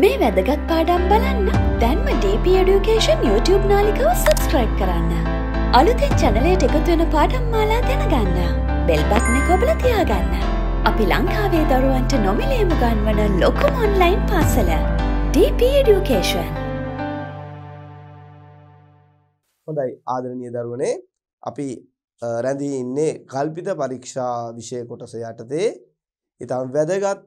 මේ වැදගත් පාඩම් බලන්න දැන්ම DP Education YouTube නාලිකව සබස්ක්‍රයිබ් කරන්න. අලුතෙන් චැනලයට එකතුවෙන පාඩම් මාලා දැනගන්න. බෙල්බත්න කොබල තියාගන්න. අපි ලංකාවේ දරුවන්ට නොමිලේම ගන්වන ලොකුම ඔන්ලයින් පාසල DP Education. හොඳයි ආදරණීය දරුවනේ අපි රැඳී ඉන්නේ කල්පිත පරීක්ෂා විෂය කොටස යටතේ ඉතාම වැදගත්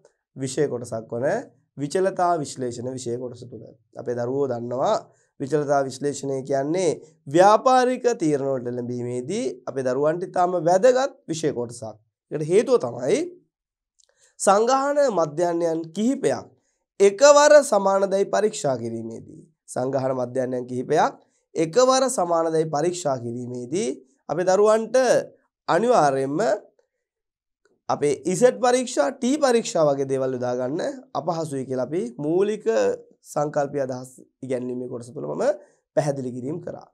විෂය කොටසක් වන විචලතා විශ්ලේෂණ විෂය කොටස තුළ. අපේ දරුවෝ දන්නවා විචලතා විශ්ලේෂණය කියන්නේ ව්‍යාපාරික තීරණවලට එළඹීමේදී අපේ දරුවන්ට ඉතාම වැදගත් විෂය කොටසක්. ඒකට හේතුව තමයි සංගාහන මධ්‍යන්යන් කිහිපයක් එකවර සමානදයි පරීක්ෂා කිරීමේදී සංගහන මධ්‍යන්යන් කිහිපයක් එකවර සමානදයි පරීක්ෂා කිරීමේදී අපි දරුවන්ට අනිවාර්යෙන්ම අපේ ඉසට් පරීක්ෂා ටී පරීක්ෂා වගේ දේවල් යොදාගන්න අපහසුයි කියලා අපි මූලික සංකල්පය අදහස් ඉගැන්වීමේ කොටස තුළ මම පැහැදිලි කිරීම කරා.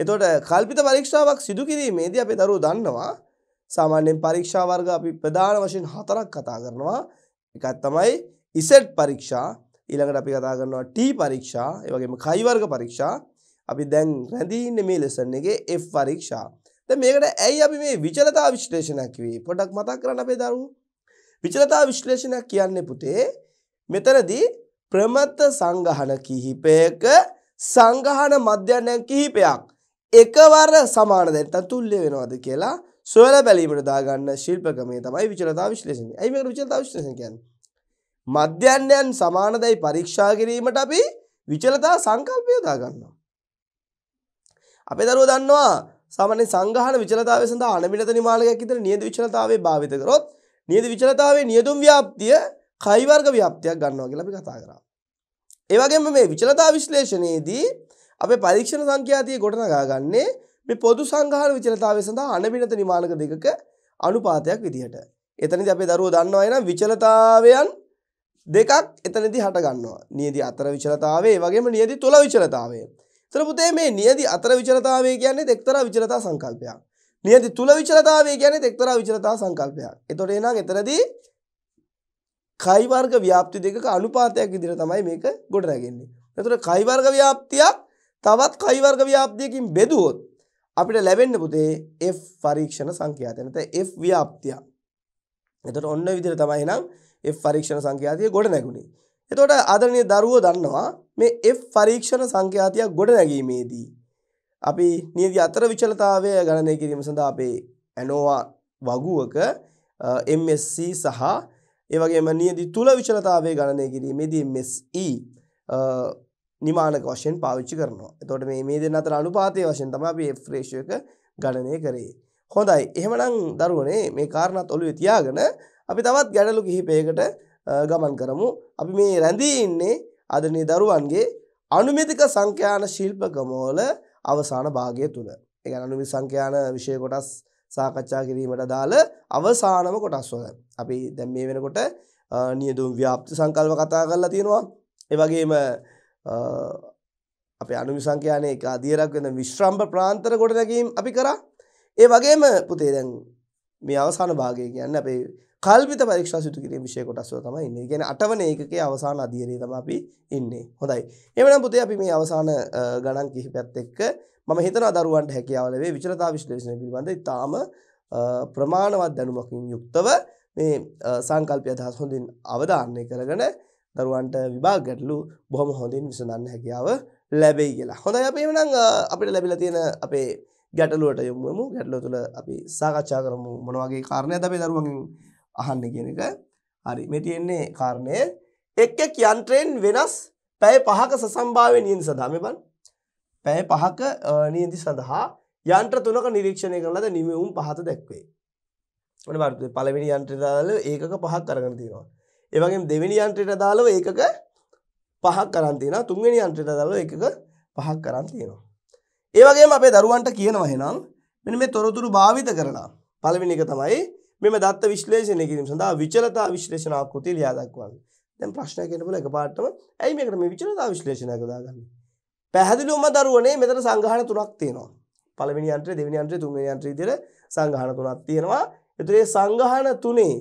එතකොට කල්පිත පරීක්ෂාවක් සිදු කිරීමේදී අපේ දරුවෝ දන්නවා සාමාන්‍යයෙන් පරීක්ෂා වර්ග අපි ප්‍රධාන වශයෙන් හතරක් කතා කරනවා. එකක් තමයි ඉසට් පරීක්ෂා, ඊළඟට අපි කතා කරනවා ටී පරීක්ෂා, ඒ වගේම කයි වර්ග පරීක්ෂා. අපි දැන් රැඳී ඉන්නේ මේ ලෙසන් එකේ F පරීක්ෂා. දැන් මේකට ඇයි අපි මේ විචලතා විශ්ලේෂණයක් කිව්වේ? පොඩ්ඩක් මතක් කරන්න අපේ දරුවෝ. විචලතා විශ්ලේෂණයක් කියන්නේ පුතේ මෙතනදී ප්‍රමත්ත සංගහන කිහිපයක සංගහන මධ්‍යන්යන් කිහිපයක් එකවර සමාන නැත්නම් තුල්්‍ය වෙනවද කියලා සොයලා බැලීමට දාගන්න ශිල්පකමේ තමයි විචලතා විශ්ලේෂණය. ඇයි මේකට විචලතා විශ්ලේෂණය කියන්නේ? මධ්‍යන්යන් සමානදයි පරීක්ෂා කිරීමට අපි විචලතා සංකල්පය දාගන්නවා. අපේ දරුවෝ දන්නවා සාමාන්‍ය සංගහන විචලතාවය සඳහා අනබිනත නිමානකයක් විතර නියත විචලතාවේ භාවිත කරොත් නියත විචලතාවේ නියතුම් ව්‍යාප්තිය කයි වර්ග ව්‍යාප්තියක් ගන්නවා කියලා අපි කතා කරා. ඒ වගේම මේ විචලතා විශ්ලේෂණයේදී අපේ පරීක්ෂණ සංඛ්‍යාතිය ගොඩනගා ගන්නේ මේ පොදු සංගහන විචලතාවය සඳහා අනබිනත නිමානක දෙකක අනුපාතයක් විදිහට. එතනදී අපේ දරුවෝ දන්නවා එනම් විචලතාවයන් දෙකක් එතනදී හට ගන්නවා. නියති අතර විචලතාවය, ඒ වගේම නියති තුල විචලතාවය. ත්‍රපුතේ මේ නියති අතර විචරතාවය කියන්නේ එක්තර විචරතා සංකල්පයක්. නියති තුළ විචරතාවය කියන්නේ එක්තර විචරතා සංකල්පයක්. එතකොට එහෙනම් එතරදී කයි වර්ග ව්‍යාප්ති දෙකක අනුපාතයක් විදිහට තමයි මේක ගොඩ නැගෙන්නේ. එතකොට කයි වර්ග ව්‍යාප්තියක් තවත් කයි වර්ග ව්‍යාප්තියකින් බෙදුවොත් අපිට ලැබෙන්න පුතේ F පරීක්ෂණ සංඛ්‍යාතය නැත්නම් F ව්‍යාප්තිය. එතකොට ඔන්න විදිහට තමයි එහෙනම් F පරීක්ෂණ සංඛ්‍යාතය ගොඩ නැගුණේ. එතොට අදරනය දරුවෝ දන්නවා මේ F පරීක්ෂණ සංඛ්‍යාතියක් ගොඩ නැගීමේදී. අපි නියති අතර විචලතාවය ගණනය කිරීම සඳ අපේ ඇනෝවා වගුවක MSC සහ ඒවගේම නියදි තුළ විචලතාවය ගණනය කිරීමේදී MSE නිමානක වශයෙන් පාවිච්චි කරනවා එතොට මේ දෙන්න අතර අනුපාතය වශයෙන් තම අප ්‍රේෂයක ගණනය කරේ. හොඳයි එහෙමනං දරුවනේ මේ කාරණත් ඔලු තියාගෙන අපි තවත් ගැඩලු කිහිපයකට ගමන් කරමු. අපි මේ රැඳී ඉන්නේ අදනේ දරුවන්ගේ අනුමිතික සංඛ්‍යාන ශිල්පකමෝල අවසාන භාගය තුළ. ඒ කියන්නේ අනුමිතික සංඛ්‍යාන විෂය කොටස් සාකච්ඡා කිරීමට දාල අවසානම කොටස් වල. අපි දැන් මේ වෙනකොට නියදුම් ව්‍යාප්ති සංකල්ප කතා කරලා තියෙනවා. ඒ වගේම අපේ අනුමිතික සංඛ්‍යානයේ එක අධීරක් වෙන විශ්‍රම්භ ප්‍රාන්තර ගොඩනැගීම් අපි කරා. ඒ වගේම පුතේ දැන් මේ අවසාන භාගය කියන්නේ අපේ කල්පිත පරීක්ෂා සිදු කිරීම විෂය කොටස්ව තමයි ඉන්නේ. ඒ කියන්නේ අටවන ඒකකයේ අවසාන අධ්‍යයනයේ තමයි අපි ඉන්නේ. හොඳයි. එවනම් පුතේ අපි මේ අවසාන ගණන් කිහිපයත් එක්ක මම හිතනවා දරුවන්ට හැකියාව ලැබේ විචලතා විශ්ලේෂණය පිළිබඳ ඉතාම ප්‍රමාණවත් දැනුමකින් යුක්තව මේ සංකල්පය අදහස් හොඳින් අවධානය කරගෙන දරුවන්ට විභාග ගැටලු බොහොම හොඳින් විසඳන්න හැකියාව ලැබෙයි කියලා. හොඳයි අපි එවනම් අපිට ලැබිලා තියෙන අපේ ගැටලුවට යොමු වෙමු. ගැටලුව තුළ අපි සාකච්ඡා කරමු මොන වගේ කාරණාද අපේ දරුවන්ගෙන් අහන්න කියන එක හරි මේ තියෙන්නේ කාරණය එක් එක් යන්ත්‍රයෙන් වෙනස් පැය පහක සසම්භාවය නියති සඳහා මේ බලන්න පැය පහක නියති සඳහා යන්ත්‍ර තුනක නිරීක්ෂණය කරන ලද නිමවුම් පහත දැක්වේ ඔන්න බලන්න පළවෙනි යන්ත්‍රය දාලා ඒකක පහක් කරගෙන තියෙනවා ඒ වගේම දෙවෙනි යන්ත්‍රයට දාලා ඒකක පහක් කරන් තියෙනවා තුන්වෙනි යන්ත්‍රයට දාලා ඒකක පහක් කරන් තියෙනවා ඒ වගේම අපේ දරුවන්ට කියනවා එහෙනම් මෙන්න මේ තොරතුරු භාවිත කරලා පළවෙනි එක තමයි මෙම දත්ත විශ්ලේෂණය කිරීම සඳහා විචලතා විශ්ලේෂණ ආකෘතිය ලියා දක්වන්න. දැන් ප්‍රශ්නයක් එන්න බුල එකපාරටම ඇයි මේකට මේ විචලතා විශ්ලේෂණයක දාගන්නේ? පැහැදිලිවම දරුවනේ මෙතන සංග්‍රහණ තුනක් තියෙනවා. පළවෙනි යන්ත්‍රය, දෙවෙනි යන්ත්‍රය, තුන්වෙනි යන්ත්‍රය විදිහට සංග්‍රහණ තුනක් තියෙනවා. ඒතරේ සංග්‍රහණ තුනේ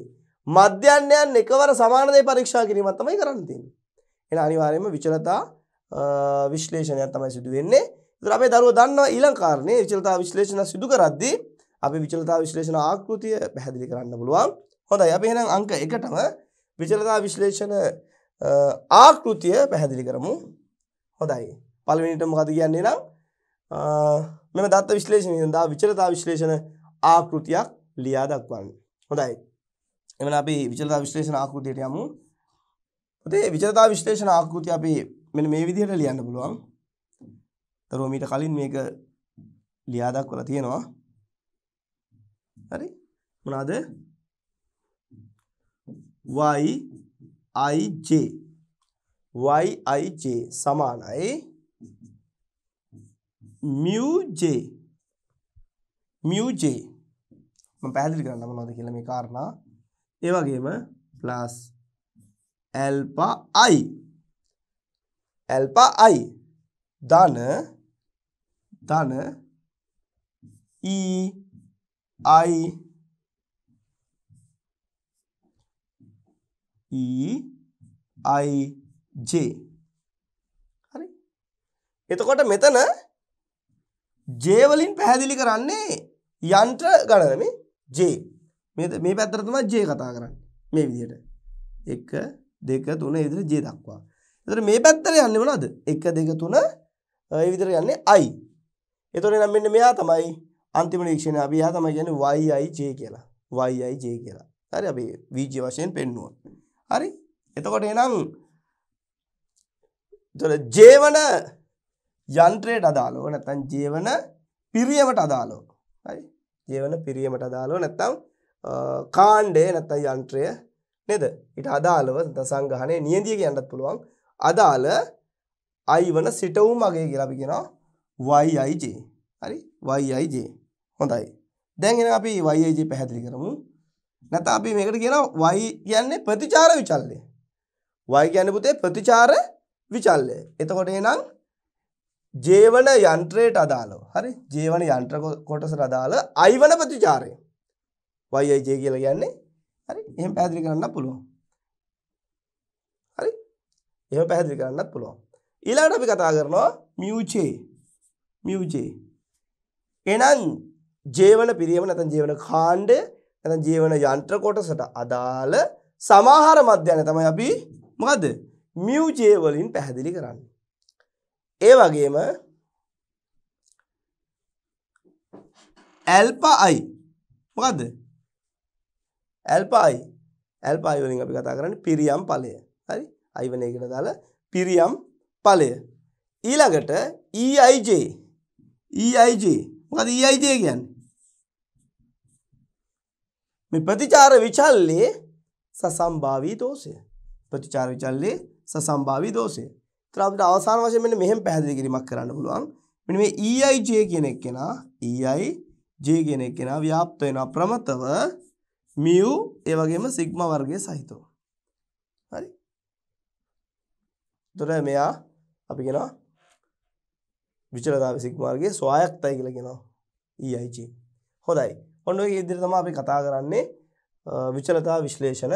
මධ්‍යන්යන් එකවර සමාන දේ පරීක්ෂා කිරීම තමයි කරන්න තියෙන්නේ. එහෙනම් අනිවාර්යයෙන්ම විචලතා විශ්ලේෂණයක් තමයි සිදු වෙන්නේ. ඒතර අපේ දරුවෝ දන්නවා ඊළඟ කාරණේ විචලතා විශ්ලේෂණ සිදු කරද්දී අපි විචලතා විශ්ලේෂණ ආකෘතිය පැහැදිලි කරන්න පුළුවන්. හොඳයි. අපි එහෙනම් අංක 1ටම විචලතා විශ්ලේෂණ ආකෘතිය පැහැදිලි කරමු. හොඳයි. පළවෙනිට මොකද කියන්නේ නම් මෙම දත්ත විශ්ලේෂණය සඳහා විචලතා විශ්ලේෂණ ආකෘතියක් ලියා දක්වන්න. හොඳයි. එමන අපි විචලතා විශ්ලේෂණ ආකෘතියට යමු. ඔතේ විචලතා විශ්ලේෂණ ආකෘතිය අපි මෙන්න මේ විදිහට ලියන්න පුළුවන්. තරුව මීට කලින් මේක ලියා දක්වලා තියෙනවා. හරි මොනවාද y i j y i j සමානයි mu j mu j මම පැහැදිලි කරන්න මොනවද කියලා මේ කාරණා ඒ වගේම plus alpha i alpha i ධන ධන e I E I J හරි එතකොට මෙතන J වලින් පැහැදිලි කරන්නේ යන්ත්‍ර ගණන මේ J මේ මේ පැත්තට තමයි J කතා කරන්නේ මේ විදිහට 1 2 3 ඒ විදිහට J දක්වා. එතකොට මේ පැත්තට යන්නේ මොනවද? 1 2 3 ඒ විදිහට යන්නේ I. එතකොට නම් මෙන්න මෙයා තමයි අන්තිම නිරීක්ෂණය අපි එහා තමයි කියන්නේ YIJ කියලා YIJ කියලා හරි අපි VJ වශයෙන් පෙන්නුවොත් හරි එතකොට එහෙනම් එතකොට ජීවන යන්ත්‍රයට අදාළව නැත්නම් ජීවන පිරියමට අදාළව හරි ජීවන පිරියමට අදාළව නැත්නම් කාණ්ඩය නැත්නම් යන්ත්‍රය නේද ඊට අදාළව සංගහනය නියදිය කියන්නත් පුළුවන් අදාළ අයි වන සිටවුම් මගේ කියලා අපි කියනවා YIJ හරි YIJ හොඳයි දැන් එන අපි YAG පැහැදිලි කරමු නැත්නම් අපි මේකට කියනවා Y කියන්නේ ප්‍රතිචාර විචල්ය Y කියන්නේ පුතේ ප්‍රතිචාර විචල්ය එතකොට එහෙනම් ජීවන යන්ත්‍රයට අදාළව හරි ජීවන යන්ත්‍ර කොටසට අදාළ අයිවන ප්‍රතිචාරය YIJ කියලා කියන්නේ හරි එහෙම පැහැදිලි කරන්නත් පුළුවන් හරි එහෙම පැහැදිලි කරන්නත් පුළුවන් ඊළඟට අපි කතා කරනවා mu j mu j එහෙනම් ජේවන පිරියම නැතන් ජීවන කාණ්ඩ ඇතන් ජීවන යන්ත්‍ර කොටසට අදාළ සමාහාර මධ්‍යන තමයි අපි මද මියජේවලින් පැහැදිලි කරන්න. ඒ වගේම ඇල්පයි මොකද ඇල්පයි ඇල්පයි වලින් අපි කතා කරන්න පිරියම් පලය හරි අයිවනයකට දාල පිරියම් පලය ඊළඟට EIJ EIJ මොකද EIJ කියන්නේ මේ ප්‍රතිචාර විචල්ලේ සසම්භාවී දෝෂය. ප්‍රතිචාර විචල්ලේ සසම්භාවී දෝෂය. ඒතර අපිට අවසාන වශයෙන් මෙන්න මෙහෙම පැහැදිලි කිරීමක් කරන්න පුළුවන්. මෙන්න මේ EIJ කියන එක්කෙනා EIJ කියන එක්කෙනා ව්‍යාප්ත වෙනවා ප්‍රමතව mu ඒ වගේම සිග්මා වර්ගයේ සහිතව. හරි. ඒතර මෙයා අපි කියනවා විචලතාවේ සිග්මා වර්ගයේ ස්වායක්තයි කියලා කියනවා EIJ. හොඳයි. ඔන්න ඔය ඉදිරියට තමයි අපි කතා කරන්නේ විචලතා විශ්ලේෂණ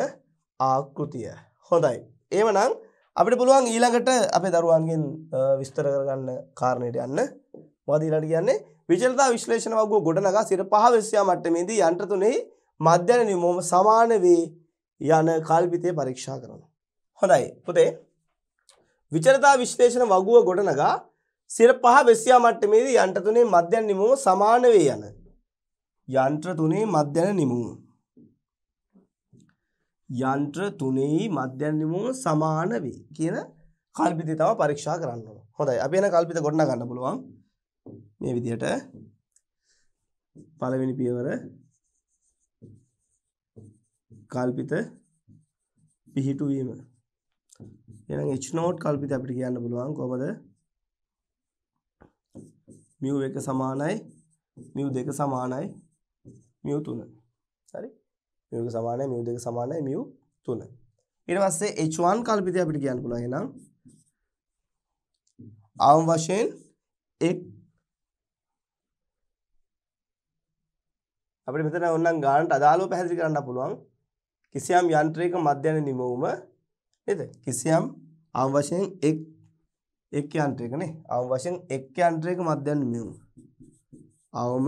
ආකෘතිය. හොඳයි. එවනම් අපිට පුළුවන් ඊළඟට අපේ දරුවන්ගෙන් විස්තර කරගන්න කාරණයට යන්න. මොකද ඊළඟට කියන්නේ විචලතා විශ්ලේෂණ වගුව ගොඩනගා සිර 5 වෙස්සියා මට්ටමේදී යන්ත්‍ර තුනේ මධ්‍යන නිමෝම සමාන වේ යන කල්පිතය පරීක්ෂා කරනවා. හොඳයි පුතේ විචරතා විශ්ලේෂණ වගුව ගොඩනගා සිර පහ වෙස්යා මට්ටමේදී යන්ට තුනේ මධ්‍යන් නිමෝ සමාන වේ යන යන්ත්‍ර තුනේ මධ්‍යන නිමුව. යන්ත්‍ර තුනේ මධ්‍යන නිමුව සමාන වේ කියන කල්පිතය තව පරීක්ෂා කරන්න ඕන. හොඳයි. අපි එන කල්පිත ගොඩනගා ගන්න පුළුවන්. මේ විදිහට පළවෙනි පියවර කල්පිත පිහිටුවීම. එහෙනම් H නෝට් කල්පිත අපිට කියන්න පුළුවන් කොහමද? μ 1 සමානයි μ 2 සමානයි මියු තුන හරි මියුක සමානයි මියු දෙක සමානයි මියු තුන ඊට පස්සේ H1 කල්පිතය අපිට කියන්න පුළුවන් එහෙනම් ආම් වශයෙන් එක් අපිට මෙතන ඕනනම් ගානට අදාළව පැහැදිලි කරන්න පුළුවන් කිසියම් යන්ත්‍රයක මධ්‍යන නිමවුම නේද කිසියම් ආම් වශයෙන් එක් එක් යන්ත්‍රයක නේ ආම් වශයෙන් එක් යන්ත්‍රයක මධ්‍යන නිමවුම ආවම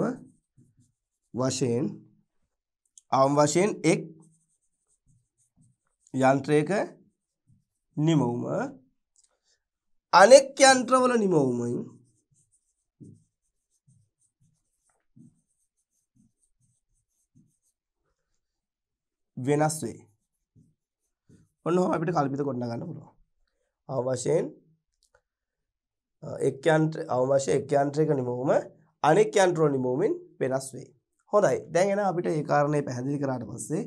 වශයෙන් ආම් වශයෙන් එක් යන්ත්‍රයක නිමවුම අනෙක් යන්ත්‍රවල නිමවුමයි වෙනස් වේ. ඔන්න ඔහොම අපිට කල්පිත කරන්න ගන්න පුළුවන්. අවවශයෙන් එක් යන්ත්‍ර අවවශය එක් යන්ත්‍රයක නිමවීම අනෙක් යන්ත්‍රෝ නිමවීමෙන් වෙනස් වේ. හොඳයි දැන් එන අපිට ඒ කාරණේ පැහැදිලි කරාට පස්සේ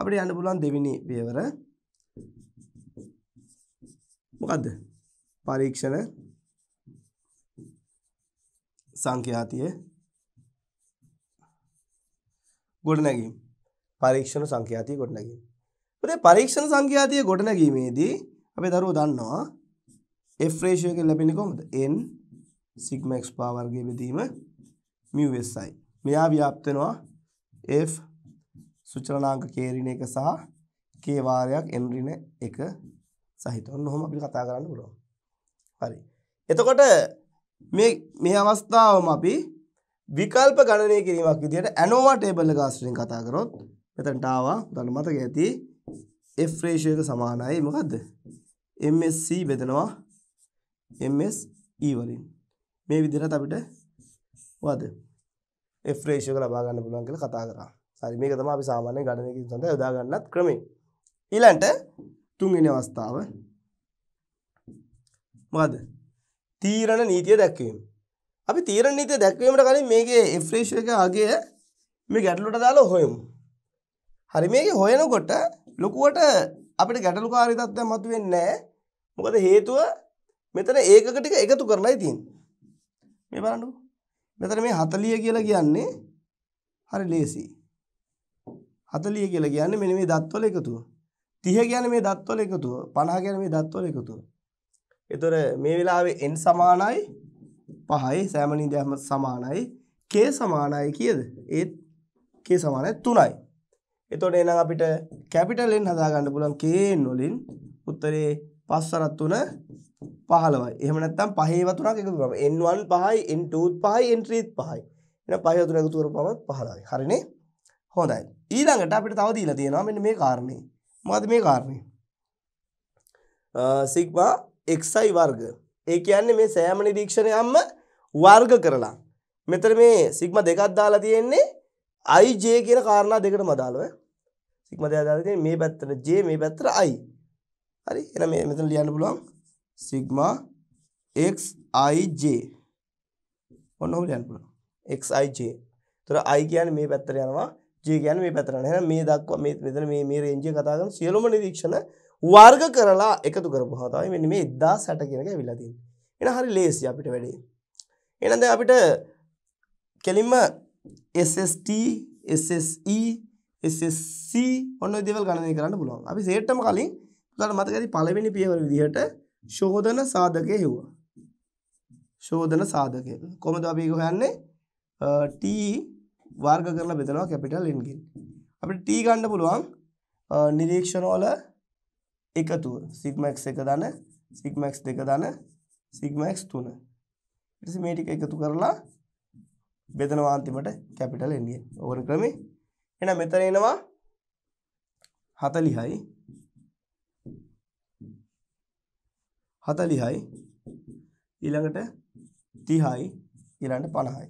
අපිට යන්න පුළුවන් දෙවෙනි පියවර මොකද්ද පරීක්ෂණ සංඛ්‍යාතිය ගොඩනැගීම පරීක්ෂණ සංඛ්‍යාතිය ගොඩනැගීම මේ පරීක්ෂණ සංඛ්‍යාතිය ගොඩනැගීමේදී අපේ දරුවෝ දන්නවා F රේෂියෝ එක ලැබෙන්නේ කොහොමද n sigma x power වර්ගයේ බෙදීම mu si මෙයා ව්‍යාප්ත වෙනවා F සුචලනාංක K ඍණ 1 සහ K වාරයක් N ඍණ 1 සහිත. ඔන්න ඔහොම අපිට කතා කරන්න පුළුවන්. හරි. එතකොට මේ මේ අවස්ථාවම අපි විකල්ප ගණනය කිරීමක් විදිහට ඇනෝවා ටේබල් එක ආශ්‍රයෙන් කතා කරොත් මෙතනට ආවා උදාහරණ මතක ඇති F රේෂියෝ එක සමානයි මොකද්ද? MSC බෙදනවා MSE වලින්. මේ විදිහට අපිට මොකද්ද? F ratio එක ලබා ගන්න පුළුවන් කියලා කතා කරා. හරි මේක තමයි අපි සාමාන්‍ය ගණනයකින් සඳහා යොදා ගන්නත් ක්‍රමය. ඊළඟට තුන්වෙනි අවස්ථාව මොකද? තීරණ නීතිය දැක්වීම. අපි තීරණ නීතිය දැක්වීමට කලින් මේකේ F ratio එක අගය මේ ගැටලුවට දාලා හොයමු. හරි මේක හොයනකොට ලොකුවට අපිට ගැටලුකාරී තත්ත්වයක් මතුවෙන්නේ නැහැ. මොකද හේතුව මෙතන ඒකක ටික එකතු කරලායි තියෙන්නේ. මේ බලන්නකෝ. මෙතන මේ 40 කියලා කියන්නේ හරි ලේසි. 40 කියලා කියන්නේ මෙන්න මේ දත්වල එකතුව. 30 කියන්නේ මේ දත්වල එකතුව. 50 කියන්නේ මේ දත්වල එකතුව. ඒතර මේ වෙලාවේ n සමානයි 5යි සෑම නිදයක්ම සමානයි k සමානයි කියද? ඒත් k සමානයි 3යි. එතකොට එහෙනම් අපිට කැපිටල් N හදාගන්න පුළුවන් k n වලින් උත්තරේ 5 3 15යි. එහෙම නැත්නම් පහේ වතුරක් එකතු කරපුවම n1 5යි n2 5යි n3 5යි. එහෙනම් පහේ වතුර එකතු කරපුවම 15යි. හරිනේ? හොඳයි. ඊළඟට අපිට තව දීලා තියෙනවා මෙන්න මේ කාරණේ. මොකද මේ කාරණේ? සිග්මා xi වර්ග. ඒ කියන්නේ මේ සෑම නිරීක්ෂණයක්ම වර්ග කරලා. මෙතන මේ සිග්මා දෙකක් දාලා තියෙන්නේ i j කියන කාරණා දෙකටම අදාළව. සිග්මා දෙක දාලා තියෙන්නේ මේ පැත්තට j මේ පැත්තට i. හරි? එහෙනම් මේ මෙතන ලියන්න පුළුවන් සිග්මා xij ඔන්න ඔහොම ලියන්න පුළුවන් xij ඒතර i කියන්නේ මේ පැත්තට යනවා j කියන්නේ මේ පැත්තට යනවා එහෙනම් මේ දක්වා මේ මෙතන මේ මේ රේන්ජ් එක කතා කරන සියලුම නිරීක්ෂණ වර්ග කරලා එකතු කරපුවා තමයි මෙන්න මේ 1060 කියන එක ඇවිල්ලා තියෙන්නේ එහෙනම් හරි ලේසි අපිට වැඩේ එහෙනම් දැන් අපිට කෙලින්ම SST SSE SSC ඔන්න ඔය දේවල් ගණනය කරන්න පුළුවන් අපි සේට්ටම කලින් උදාට මතකයි පළවෙනි පියවර විදිහට ශෝධන සාධකය හෙව්වා. ශෝධන සාධකය. කොහමද අපි ඒක හොයන්නේ? t වර්ග කරලා බෙදනවා කැපිටල් n ගෙන්. අපිට t ගන්න පුළුවන් නිරීක්ෂණ වල එකතුව. sigma x 1 දන, sigma x 2 දන, sigma x 3. ඊට පස්සේ මේ ටික එකතු කරලා බෙදනවා අන්තිමට කැපිටල් n ගෙන්. ඕන ක්‍රමේ. එහෙනම් මෙතන එනවා 40යි 40යි ඊළඟට 30යි ඊළඟට 50යි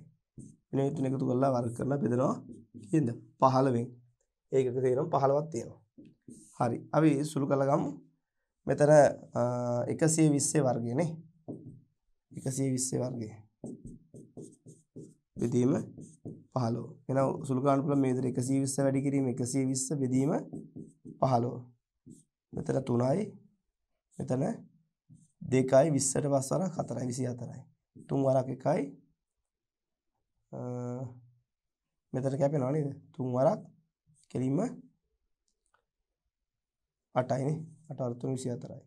මේ තුන එකතු කරලා වර්ග කරලා බෙදනවා කීයද 15න් ඒකක තේරෙනවා 15ක් තියෙනවා හරි අපි සුළු කරලා ගමු මෙතන 120 වර්ගයනේ 120 වර්ගය බෙදීම 15 එහෙනම් සුළු කරන්න පුළුවන් මේ විදිහට 120 වැඩි කිරීම 120 බෙදීම 15 මෙතන 3යි මෙතන 2යි 20ට පස් වරක් 4යි 24යි. තුන් වරක් 1යි මෙතන කැපෙනවා නේද? තුන් වරක් කෙලින්ම 8යිනේ. 8 වර 3 24යි.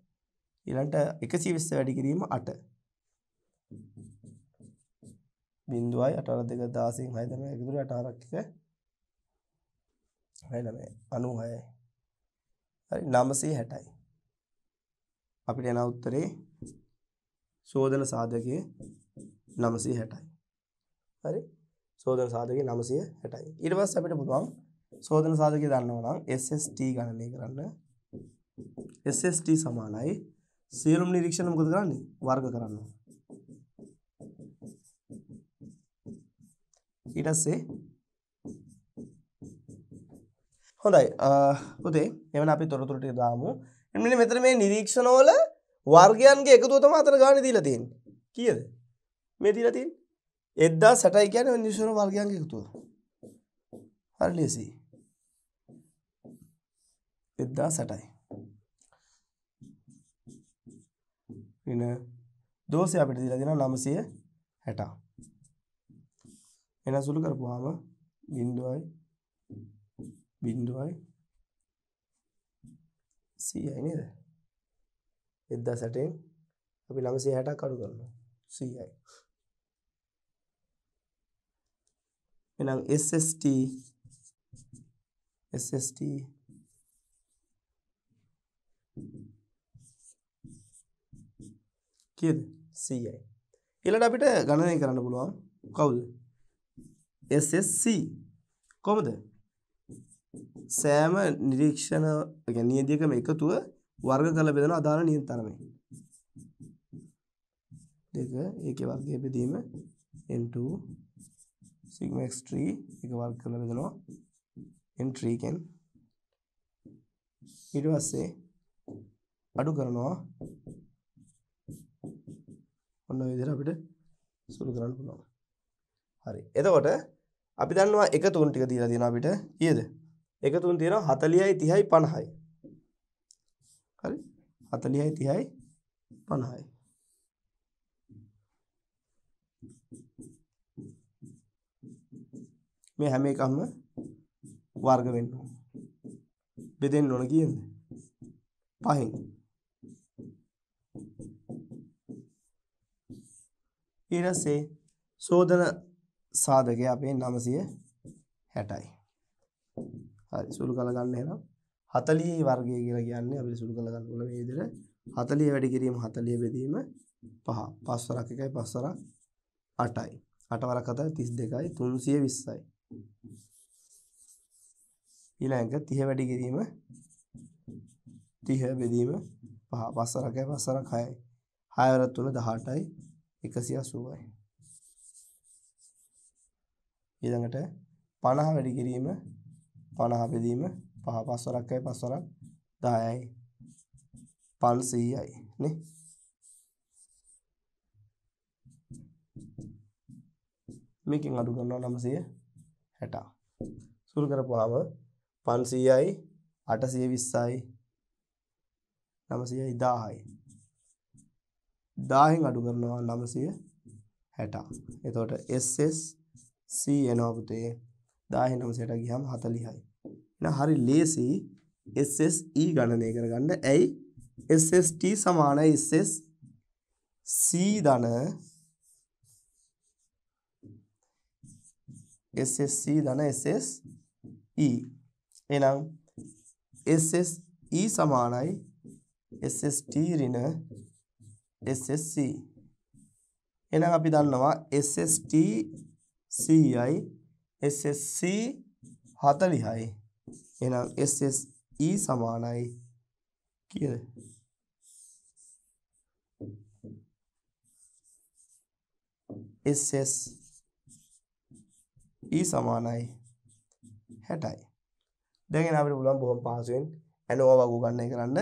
ඊළඟට 120 වැඩි කිරීම 8. බිඳුවයි 8 වර 2 16න් 6 තමයි ඒකේ දුර 8 වරක් එක 6 ළමයි 96යි. හරි 960යි. අපිට එන උත්තරේ ශෝධන සාධකයේ 960යි. හරි? ශෝධන සාධකයේ 960යි. ඊට පස්සේ අපිට පුළුවන් ශෝධන සාධකය දන්නවා නම් SST ගණනය කරන්න. SST සමානයි සියලුම නිරීක්ෂණ මොකද කරන්නේ? වර්ග කරනවා. ඊට පස්සේ හොඳයි. පුතේ එවන අපි තොරතුරු ටික දාමු. මෙන්න මෙතන මේ නිරීක්ෂණවල වර්ගයන්ගේ එකතුව තම අතර ගාන දීලා තියෙන කියද මේ දීලා තින් එද්දා සටයි කියන නිසුන වර්ගයන්ගේ එකතුව හරි ලෙසි එද්දා සටයි එන දෝෂය අපිට දීලා දෙනවා 960 එන සුළු කරපුවාම 0යි 0යි 100යි නේද එද්දා සැටෙන් අපි නමසේ හැටක් අඩු කරනවා සීයි එනම් SST SST කියද සීයි එලට අපිට ගණනය කරන්න පුළුවන් කවුද SSC කොමද සෑම නිරීක්ෂණ නියදියකම එකතුව වර්ග කළ බෙදෙන අදාළ නියත තරමේ. දෙක ඒකේ වර්ගය බෙදීම n2 sigma x3 එක වර්ග කරලා බෙදනවා n3 එකෙන් ඊට පස්සේ අඩු කරනවා ඔන්න ඔය විදිහට අපිට සුළු කරන්න පුළුවන්. හරි. එතකොට අපි දන්නවා 1 3 ටික දීලා තියෙනවා අපිට. කීයද? 1 3 තියෙනවා 40යි 30යි 50යි. 40යි 30යි 50යි මේ හැම එකක්ම වර්ග වෙන්න ඕන. බෙදෙන්න ඕන කියන්නේ. පහෙන්. ඊට පස්සේ සෝදන සාධකය අපේ 960යි. හරි සුළු කළ ගන්න එහෙනම් හතලිය වර්ගය කියලා කියන්නේ අපි සුළු කරලා ගන්නකොට මේ විදිහට හතලිය වැඩි කිරීම හතලිය බෙදීම පහ පස්වරක් එකයි පස්වරක් අටයි අටවරක් අතයි තිස් දෙකයි තුන්සිය විස්සයි ඊළඟ තිහ වැඩි කිරීම තිහ බෙදීම පහ පස්වරකයි පස්වරක් හයයි හයවර තුන දහටයි එකසිය අසුවයි ඊළඟට පණහ වැඩි කිරීම පණහ බෙදීම පහ පස් වරක්කයි පස් වරක් 10යි පල් 100යි නේ මේකෙන් අඩු කරනවා 960 සුරු කරපුවාම 500යි 820යි 900යි 1000යි 1000න් අඩු කරනවා 960 එතකොට SS C එනවා පුතේ 1000 960 ගියහම 40යි එහෙනම් හරි ලේසි SSE ගණනය කරගන්න. ඇයි SST සමානයි SS C ධන SSC ධන SSE. එහෙනම් SSE සමානයි SST ඍණ SSC. එහෙනම් අපි දන්නවා SST 100යි SSC 40යි එහෙනම් SSE සමානයි කියද? SS E සමානයි 60යි. E දැන් එන අපිට පුළුවන් බොහොම පහසුවෙන් ඇනෝව වගුගන්නය කරන්න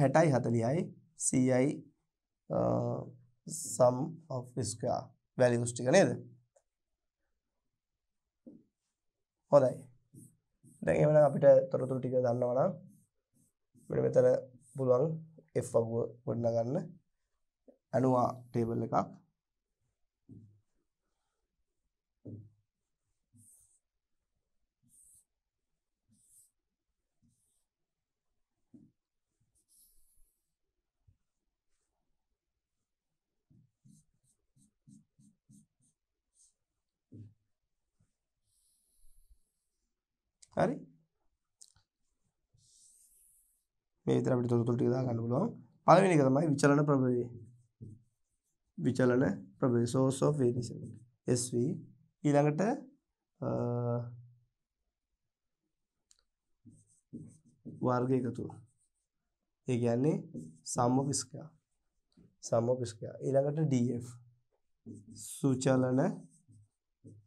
60යි 40යි 100යි sum of square values ටික නේද? හොඳයි. දැන් එවන අපිට තොරතුරු ටික දන්නවනම් මෙන්න මෙතන පුළුවන් F අගුව ගොඩනගන්න ඇනුවා ටේබල් එකක් හරි මේ විතර අපිට තොරතුරු ටික දා ගන්න පුළුවන් පළවෙනි එක තමයි විචලන ප්‍රභවය විචලන ප්‍රභවය source of variation SV ඊළඟට වර්ග එකතුව ඒ කියන්නේ sum of square sum of square ඊළඟට DF සුචලන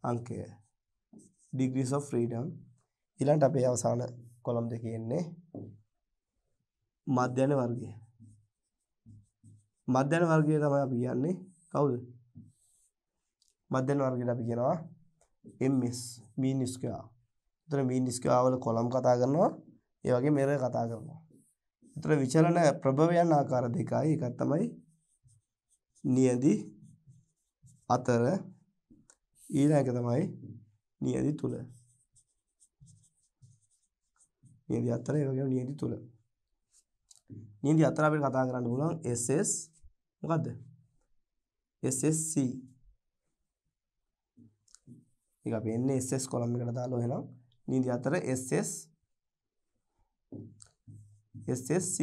අංකය degrees of freedom ඊළඟට අපේ අවසාන කොලම් දෙකේ ඉන්නේ මධ්‍යන වර්ගය. මධ්‍යන වර්ගය තමයි අපි කියන්නේ කවුද? මධ්‍යන වර්ගයට අපි කියනවා MS mean square. උතන mean square වල කොලම් කතා කරනවා. ඒ වගේ මෙරර කතා කරනවා. උතන විචලන ප්‍රභවයන් ආකාර දෙකයි. එකක් තමයි නියදි අතර ඊළඟ තමයි නියදි තුල. නියති අතර ඒ වගේම නියති තුන. නියති අතර අපිට කතා කරන්න පුළුවන් SS මොකද්ද? SSC. ඒක අපි එන්නේ SS කොලම් එකට දාලා එහෙනම් නියති අතර SS SSC.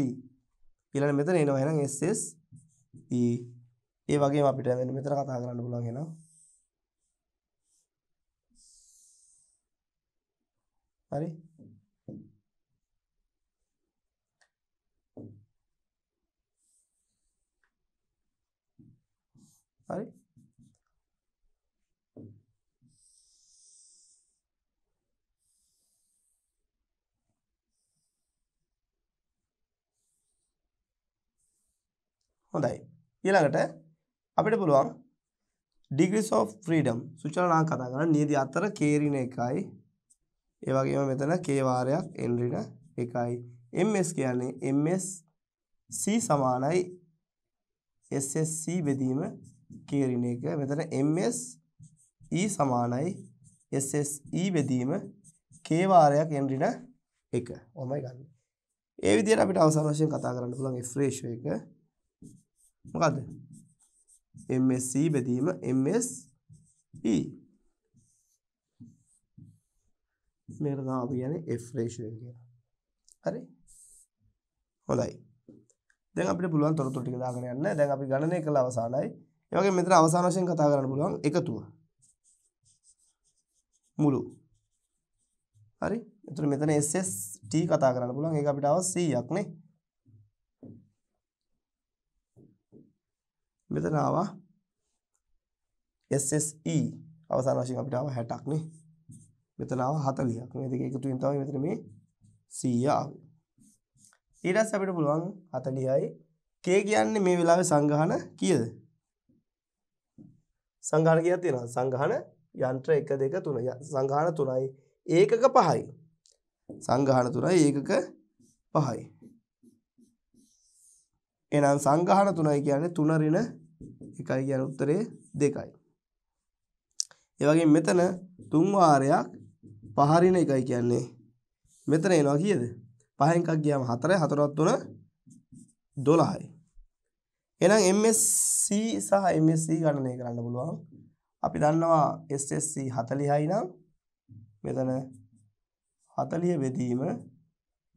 ඊළඟ මෙතන එනවා එහෙනම් SSE. ඒ වගේම අපිට වෙන මෙතන කතා කරන්න පුළුවන් එහෙනම් හරි හොඳයි. ඊළඟට අපිට පුළුවන් degrees of freedom සුචලනාංක කතා කරන්න නියති අතර කේරින එකයි ඒ වගේම මෙතන k වාරයක් n ඍණ එකයි ms කියන්නේ ms c සමානයි ssc බෙදීම k ඍණ එක මෙතන ms e සමානයි sse බෙදීම k වාරයක් n ඍණ එක ඔහොමයි ගන්න. ඒ විදිහට අපිට අවසන් වශයෙන් කතා කරන්න පුළුවන් f ratio එක මොකද MSC බෙදීම MSE මේකට තමයි අපි කියන්නේ F ratio කියලා. හරි? හොඳයි. දැන් අපිට පුළුවන් තොරතුරු ටික දාගෙන යන්න. දැන් අපි ගණනය කළ අවසానයි. ඒ වගේ මෙතන අවසාන වශයෙන් කතා කරන්න පුළුවන් එකතුව. මුළු. හරි? එතකොට මෙතන SS T කතා කරන්න පුළුවන්. ඒක අපිට ආව 100ක් නේ. මෙතන ආවා SSE අවසාන වශයෙන් අපිට ආවා 60ක් නේ. මෙතන ආවා 40ක්. මේ දෙක එකතු වෙන තමයි මෙතන මේ 100 ආවේ. ඊට පස්සේ අපිට පුළුවන් 40යි K කියන්නේ මේ වෙලාවේ සංගහන කීයද? සංගහන කීයක් තියෙනවද? සංගහන යන්ත්‍ර 1 2 3 සංගහන 3යි ඒකක 5යි. සංගහන 3යි ඒකක 5යි. එහෙනම් සංගහන 3යි කියන්නේ 3 ඍණ එකයි කියන උත්තරේ දෙකයි. ඒ වගේම මෙතන තුන් වාරයක් පහරින එකයි කියන්නේ මෙතන එනවා කීයද? පහෙන් එකක් ගියාම 4යි 4වත් 3 12යි. එහෙනම් MSC සහ MSC ගණනය කරන්න පුළුවන්. අපි දන්නවා SSC 40යි නම් මෙතන 40 බෙදීම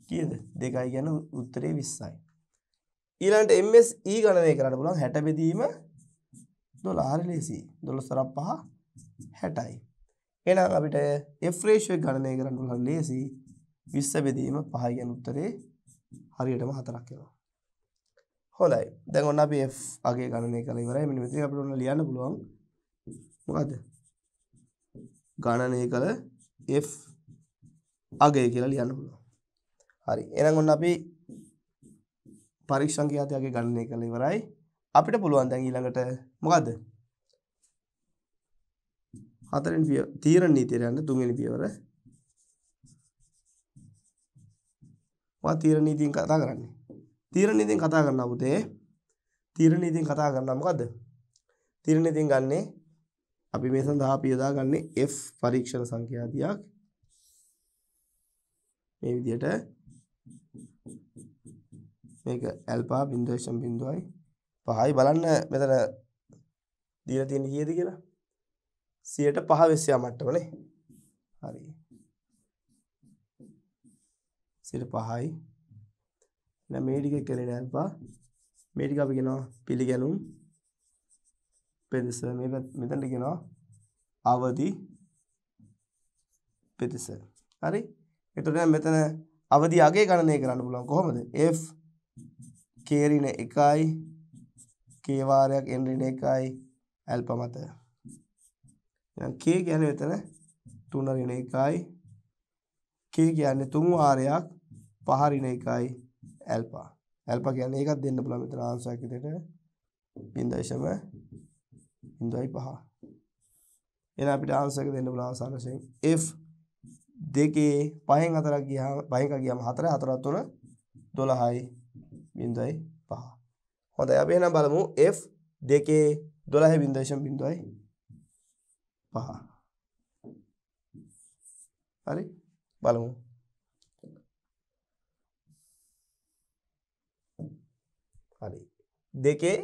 කීයද? 2යි කියන්නේ උත්තරේ 20යි. ඊළඟට MSE ගණනය කරන්න පුළුවන් 60 බෙදීම 12 හරි ලේසියි 12 5 60යි එහෙනම් අපිට F ratio එක ගණනය කරන්න පුළුවන් ලේසියි 20 බෙදීම 5 කියන උත්තරේ හරියටම 4ක් එනවා හොඳයි දැන් ඔන්න අපි F අගේ ගණනය කරලා ඉවරයි මෙන්න මෙතන අපිට ඔන්න ලියන්න පුළුවන් මොකද්ද ගණනය කළ F අගේ කියලා ලියන්න පුළුවන් හරි එහෙනම් ඔන්න අපි පරික්ෂංඛ්‍යාතයගේ ගණනය කළ ඉවරයි අපිට පුළුවන් දැන් ඊළඟට මොකද්ද හතරෙන් පිය තීරණ නීතියට යන්න තුන්වෙනි පියවර මා තීරණ නීතියෙන් කතා කරන්නේ තීරණ නීතියෙන් කතා කරනවා පුතේ තීරණ නීතියෙන් කතා කරනවා මොකද්ද තීරණ නීතියෙන් ගන්නේ අපි මේ සඳහා අපි යොදාගන්නේ F පරීක්ෂණ සංඛ්‍යාතියක් මේ විදිහට මේක ඇල්පා 0.05යි බලන්න මෙතන දීලා තියෙන කීයද කියලා 105 වෙස්සියා මට්ටමනේ හරි 105යි දැන් මේ ටික කෙරේ ඇල්පා මේ ටික අපි කියනවා පිළිගැනුම් පෙදෙස මේ මෙතනට කියනවා අවදි පෙදෙස හරි එතකොට මෙතන අවදි අගේ ගණනය කරන්න පුළුවන් කොහොමද f k ඍණ 1යි k වාරයක් n ඍණ 1යි ඇල්ෆා මත. එහෙනම් k කියන්නේ මෙතන 3 ඍණ 1යි k කියන්නේ 3 වාරයක් 5 ඍණ 1යි ඇල්ෆා. ඇල්ෆා කියන්නේ ඒකත් දෙන්න පුළුවන් මෙතන ආන්සර් එක විදිහට 0.05. එහෙනම් අපිට ආන්සර් එක දෙන්න පුළුවන් ආසන්න වශයෙන් f දෙකේ පහෙන් හතරක් ගියාම පහෙන් ගියාම 4 4 3 12යි බින්දුවයි පහ හොඳයි අපි එහෙනම් බලමු F දෙකේ 12.0.5යි පහ හරි බලමු හරි දෙකේ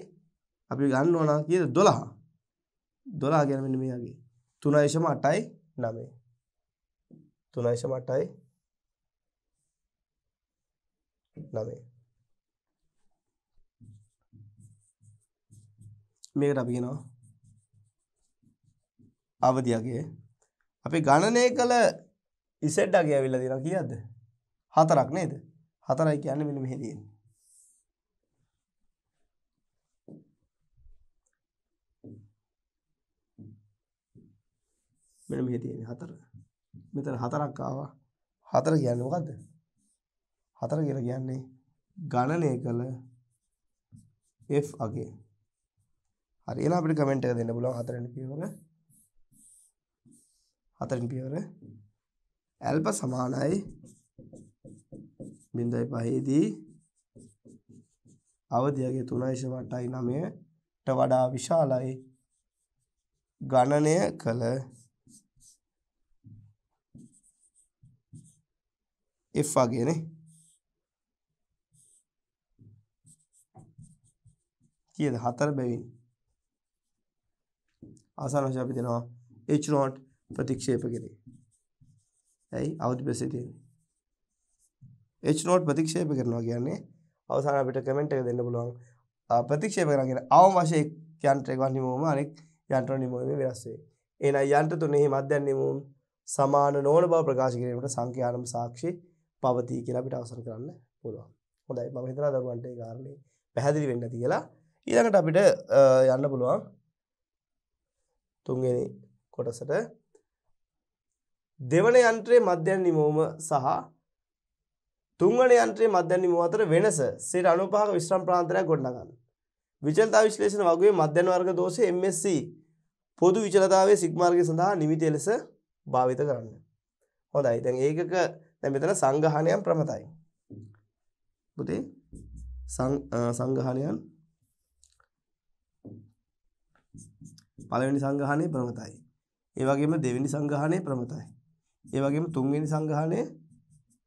අපි ගන්න ඕන කීයද 12 12 කියන්නේ මෙන්න මේ වගේ 3.8යි 9 3.8යි 9 මේකට අපි කියනවා අවදි අගය. අපි ගණනය කළ ඉසෙඩ් අගය ඇවිල්ලා තියෙනවා කීයද? හතරක් නේද? හතරයි කියන්නේ මෙන්න මෙහෙ තියෙන්නේ. මෙන්න මෙහෙ තියෙන්නේ හතර. මෙතන හතරක් ආවා. හතර කියන්නේ මොකද්ද? හතර කියලා කියන්නේ ගණනය කළ F අගේ හරි එලා අපිට කමෙන්ට් එක දෙන්න පුළුවන් හතරවෙනි පියවර හතරවෙනි පියවර ඇල්ෆා සමානයි 0.5 දී අවධියගේ 3.89 ට වඩා විශාලයි ගණනය කළ F වගේනේ කියද හතර බැවින් ආසන වශයෙන් අපි දෙනවා H නෝට් ප්‍රතික්ෂේප කෙරේ. ඇයි අවදි බෙසේ තියෙන්නේ. H නෝට් ප්‍රතික්ෂේප කරනවා කියන්නේ අවසාන අපිට කමෙන්ට් එක දෙන්න පුළුවන් ප්‍රතික්ෂේප කරනවා කියන්නේ අවම වශයෙන් යන්ත්‍රයක් නිමවම අනෙක් යන්ත්‍ර නිමවීමේ වෙනස් වේ. එහෙනම් යන්ත්‍ර තුනේහි මධ්‍යන් නිමවීම සමාන නොවන බව ප්‍රකාශ කිරීමට සංඛ්‍යානම් සාක්ෂි පවතී කියලා අපිට අවසන් කරන්න පුළුවන්. හොඳයි මම හිතනවා දරුවන්ට ඒ කාරණේ පැහැදිලි වෙන්න තියලා ඊළඟට අපිට යන්න පුළුවන් තුන්වෙනි කොටසට දෙවන යන්ත්‍රයේ මධ්‍යන නිමවම සහ තුන්වන යන්ත්‍රයේ මධ්‍යන නිමව අතර වෙනස 95ක විශ්‍රම් ප්‍රාන්තරයක් ගොඩනගන්න. විචලතා විශ්ලේෂණ වගුවේ මධ්‍යන වර්ග දෝෂය MSC පොදු විචලතාවයේ සිග්මාර්ගය සඳහා නිමිති ලෙස භාවිත කරන්න. හොඳයි. දැන් ඒකක දැන් මෙතන සංගහණයන් ප්‍රමතයි. පුතේ සංගහණයන් පළවෙනි සංග්‍රහණය ප්‍රමතයි. ඒ වගේම දෙවෙනි සංග්‍රහණය ප්‍රමතයි. ඒ වගේම තුන්වෙනි සංග්‍රහණය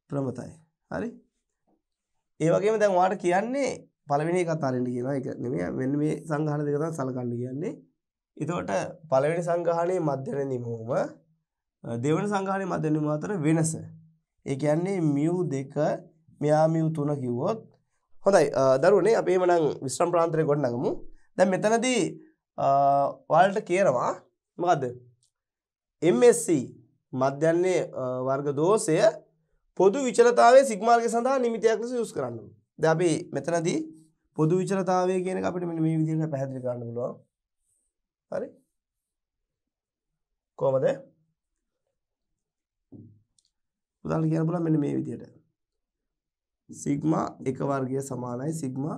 ප්‍රමතයි. හරි? ඒ වගේම දැන් ඔයාලට කියන්නේ පළවෙනි එකත් අරින්න කියනවා. ඒක නෙමෙයි මෙන්න මේ සංග්‍රහණ දෙක තමයි සලකන්න කියන්නේ. එතකොට පළවෙනි සංග්‍රහණයේ මධ්‍යන නිමවම දෙවන සංග්‍රහණයේ මධ්‍යන නිමවම අතර වෙනස. ඒ කියන්නේ μ 2 මෙයා μ 3 කිව්වොත් හොඳයි දරුවනේ අපි එමනම් විශ්‍රම් ප්‍රාන්තරේ ගොඩනගමු. දැන් මෙතනදී ඔයාලට කියනවා මොකද්ද MSc මධ්‍යන්නේ වර්ග දෝෂය පොදු විචලතාවයේ සිග්මාර්ගය සඳහා නිමිතියක් ලෙස යූස් කරන්න ඕනේ. දැන් අපි මෙතනදී පොදු විචලතාවය කියන එක අපිට මෙන්න මේ විදිහට පැහැදිලි කරන්න පුළුවන්. හරි? කොහමද? උදාහරණ කියන්න පුළුවන් මෙන්න මේ විදිහට. සිග්මා 1 වර්ගය සමානයි සිග්මා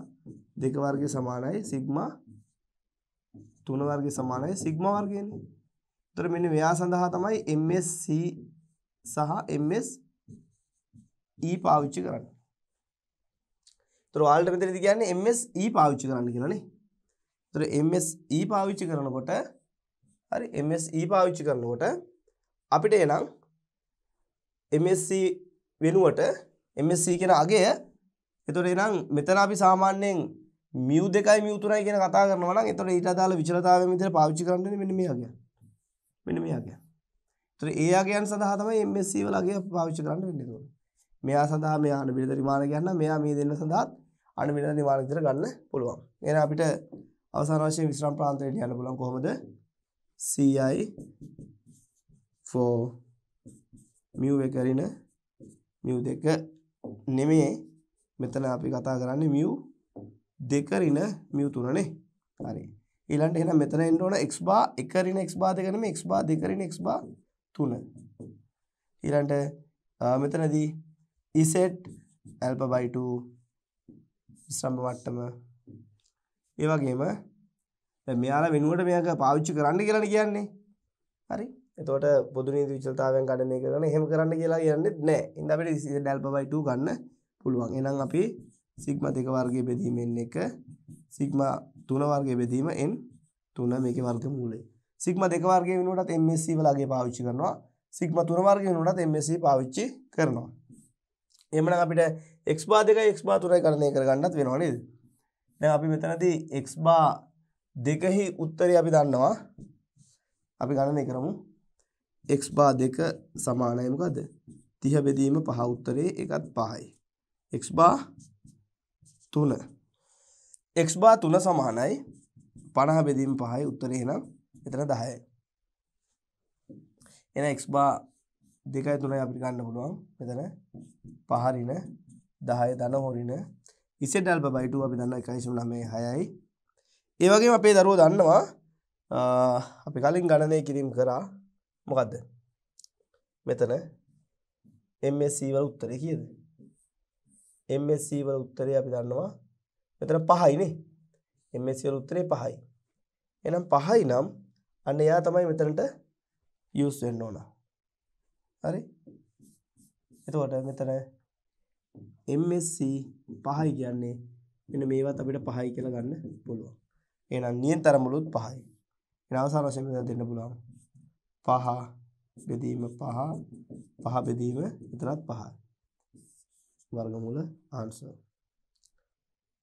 2 වර්ගය සමානයි සිග්මා තුන වර්ගය සමානයි සිග්මා වර්ගයනේ. ඒතර මෙන්න මෙයා සඳහා තමයි MSC සහ MSE පාවිච්චි කරන්නේ. ඒතර ඔයාලට මෙතනදී කියන්නේ MSE පාවිච්චි කරන්න කියලානේ. ඒතර MSE පාවිච්චි කරනකොට හරි MSE පාවිච්චි කරනකොට අපිට එනම් MSC වෙනුවට MSC කියන අගය එතකොට එනම් මෙතන අපි සාමාන්‍යයෙන් මියු දෙකයි මියු තුනයි කියන කතා කරනවා නම් එතකොට ඊට අදාළ විචලතාවය මෙතන පාවිච්චි කරන්න මෙන්න මේ අගයන්. මෙන්න මේ අගයන්. එතකොට ඒ අගයන් සඳහා තමයි MSC වල අගය පාවිච්චි කරන්න වෙන්නේ එතකොට. මෙයා සඳහා මෙයා අනුබිඩ පරිමාණ ගන්න මෙයා මේ දෙන්න සඳහා අනුබිඩ පරිමාණ විතර ගන්න පුළුවන්. එහෙනම් අපිට අවසාන වශයෙන් විශ්‍රාම ප්‍රාන්තයට යන්න පුළුවන් කොහොමද? ci 4 mu එක රින mu දෙක නෙමෙයි මෙතන අපි කතා කරන්නේ mu දෙක ඍණ mu 3නේ. හරි. ඊළඟට එහෙනම් මෙතන එන්න ඕන x bar 1 ඍණ x bar දෙක නෙමෙයි x bar 2 ඍණ x bar 3. ඊළඟට මෙතනදී z alpha by 2 විශ්‍රම මට්ටම ඒ වගේම දැන් මෙයාලා වෙනුවට මේක පාවිච්චි කරන්න කියලා කියන්නේ. හරි. එතකොට පොදු නීති විචලතාවයන් ගණනය කරන එහෙම කරන්න කියලා කියන්නේත් නැහැ. ඉතින් අපිට z alpha by 2 ගන්න පුළුවන්. එහෙනම් අපි සිග්මා 2 වර්ගයේ බෙදීම n1 සිග්මා 3 වර්ගයේ බෙදීම n3 මේකේ වර්ගමූලය සිග්මා 2 වර්ගයේ වෙනුවටත් MSC වල අගේ පාවිච්චි කරනවා සිග්මා 3 වර්ගයේ වෙනුවටත් MSC පාවිච්චි කරනවා එහෙමනම් අපිට x බා 2යි x බා 3යි ගණනය කරගන්නත් වෙනව නේද දැන් අපි මෙතනදී x බා 2හි උත්තරය අපි දන්නවා අපි ගණනය කරමු x බා 2 සමානයි මොකද්ද 30 බෙදීම 5 උත්තරේ ඒකත් 5යි x බා තුන එක්ස් බා තුන සමානයි පණහ බෙදීම පහයි උත්තරේ නම් එතන දහය එන එක්ස් බා දෙකයි තුනයි අපි ගන්න පුළුවන් මෙතන පහරින දහය දන හොරින ඉසෙඩල් බයිටු අපි දන්න එකයිසුම් නමේ හයයි ඒවගේ අපේ දරුව දන්නවා අපි කලින් ගණනය කිරීම් කරා මොකක්ද මෙතන එම්සීවල උත්තර කියද MSc වල උත්තරේ අපි දන්නවා මෙතන 5යි නේ. MSc වල උත්තරේ 5යි. එහෙනම් 5යි නම් අන්න එයා තමයි මෙතනට use වෙන්න ඕන. හරි? එතකොට මෙතන MSc 5යි කියන්නේ මෙන්න මේවත් අපිට 5යි කියලා ගන්න පුළුවන්. එහෙනම් නියතරමුලුත් 5යි. එහෙනම් අවසාන වශයෙන් මෙතන දෙන්න පුළුවන්. 5 බෙදීම 5 5 බෙදීම එතනත් 5යි. වර්ගමූල ආන්සර්.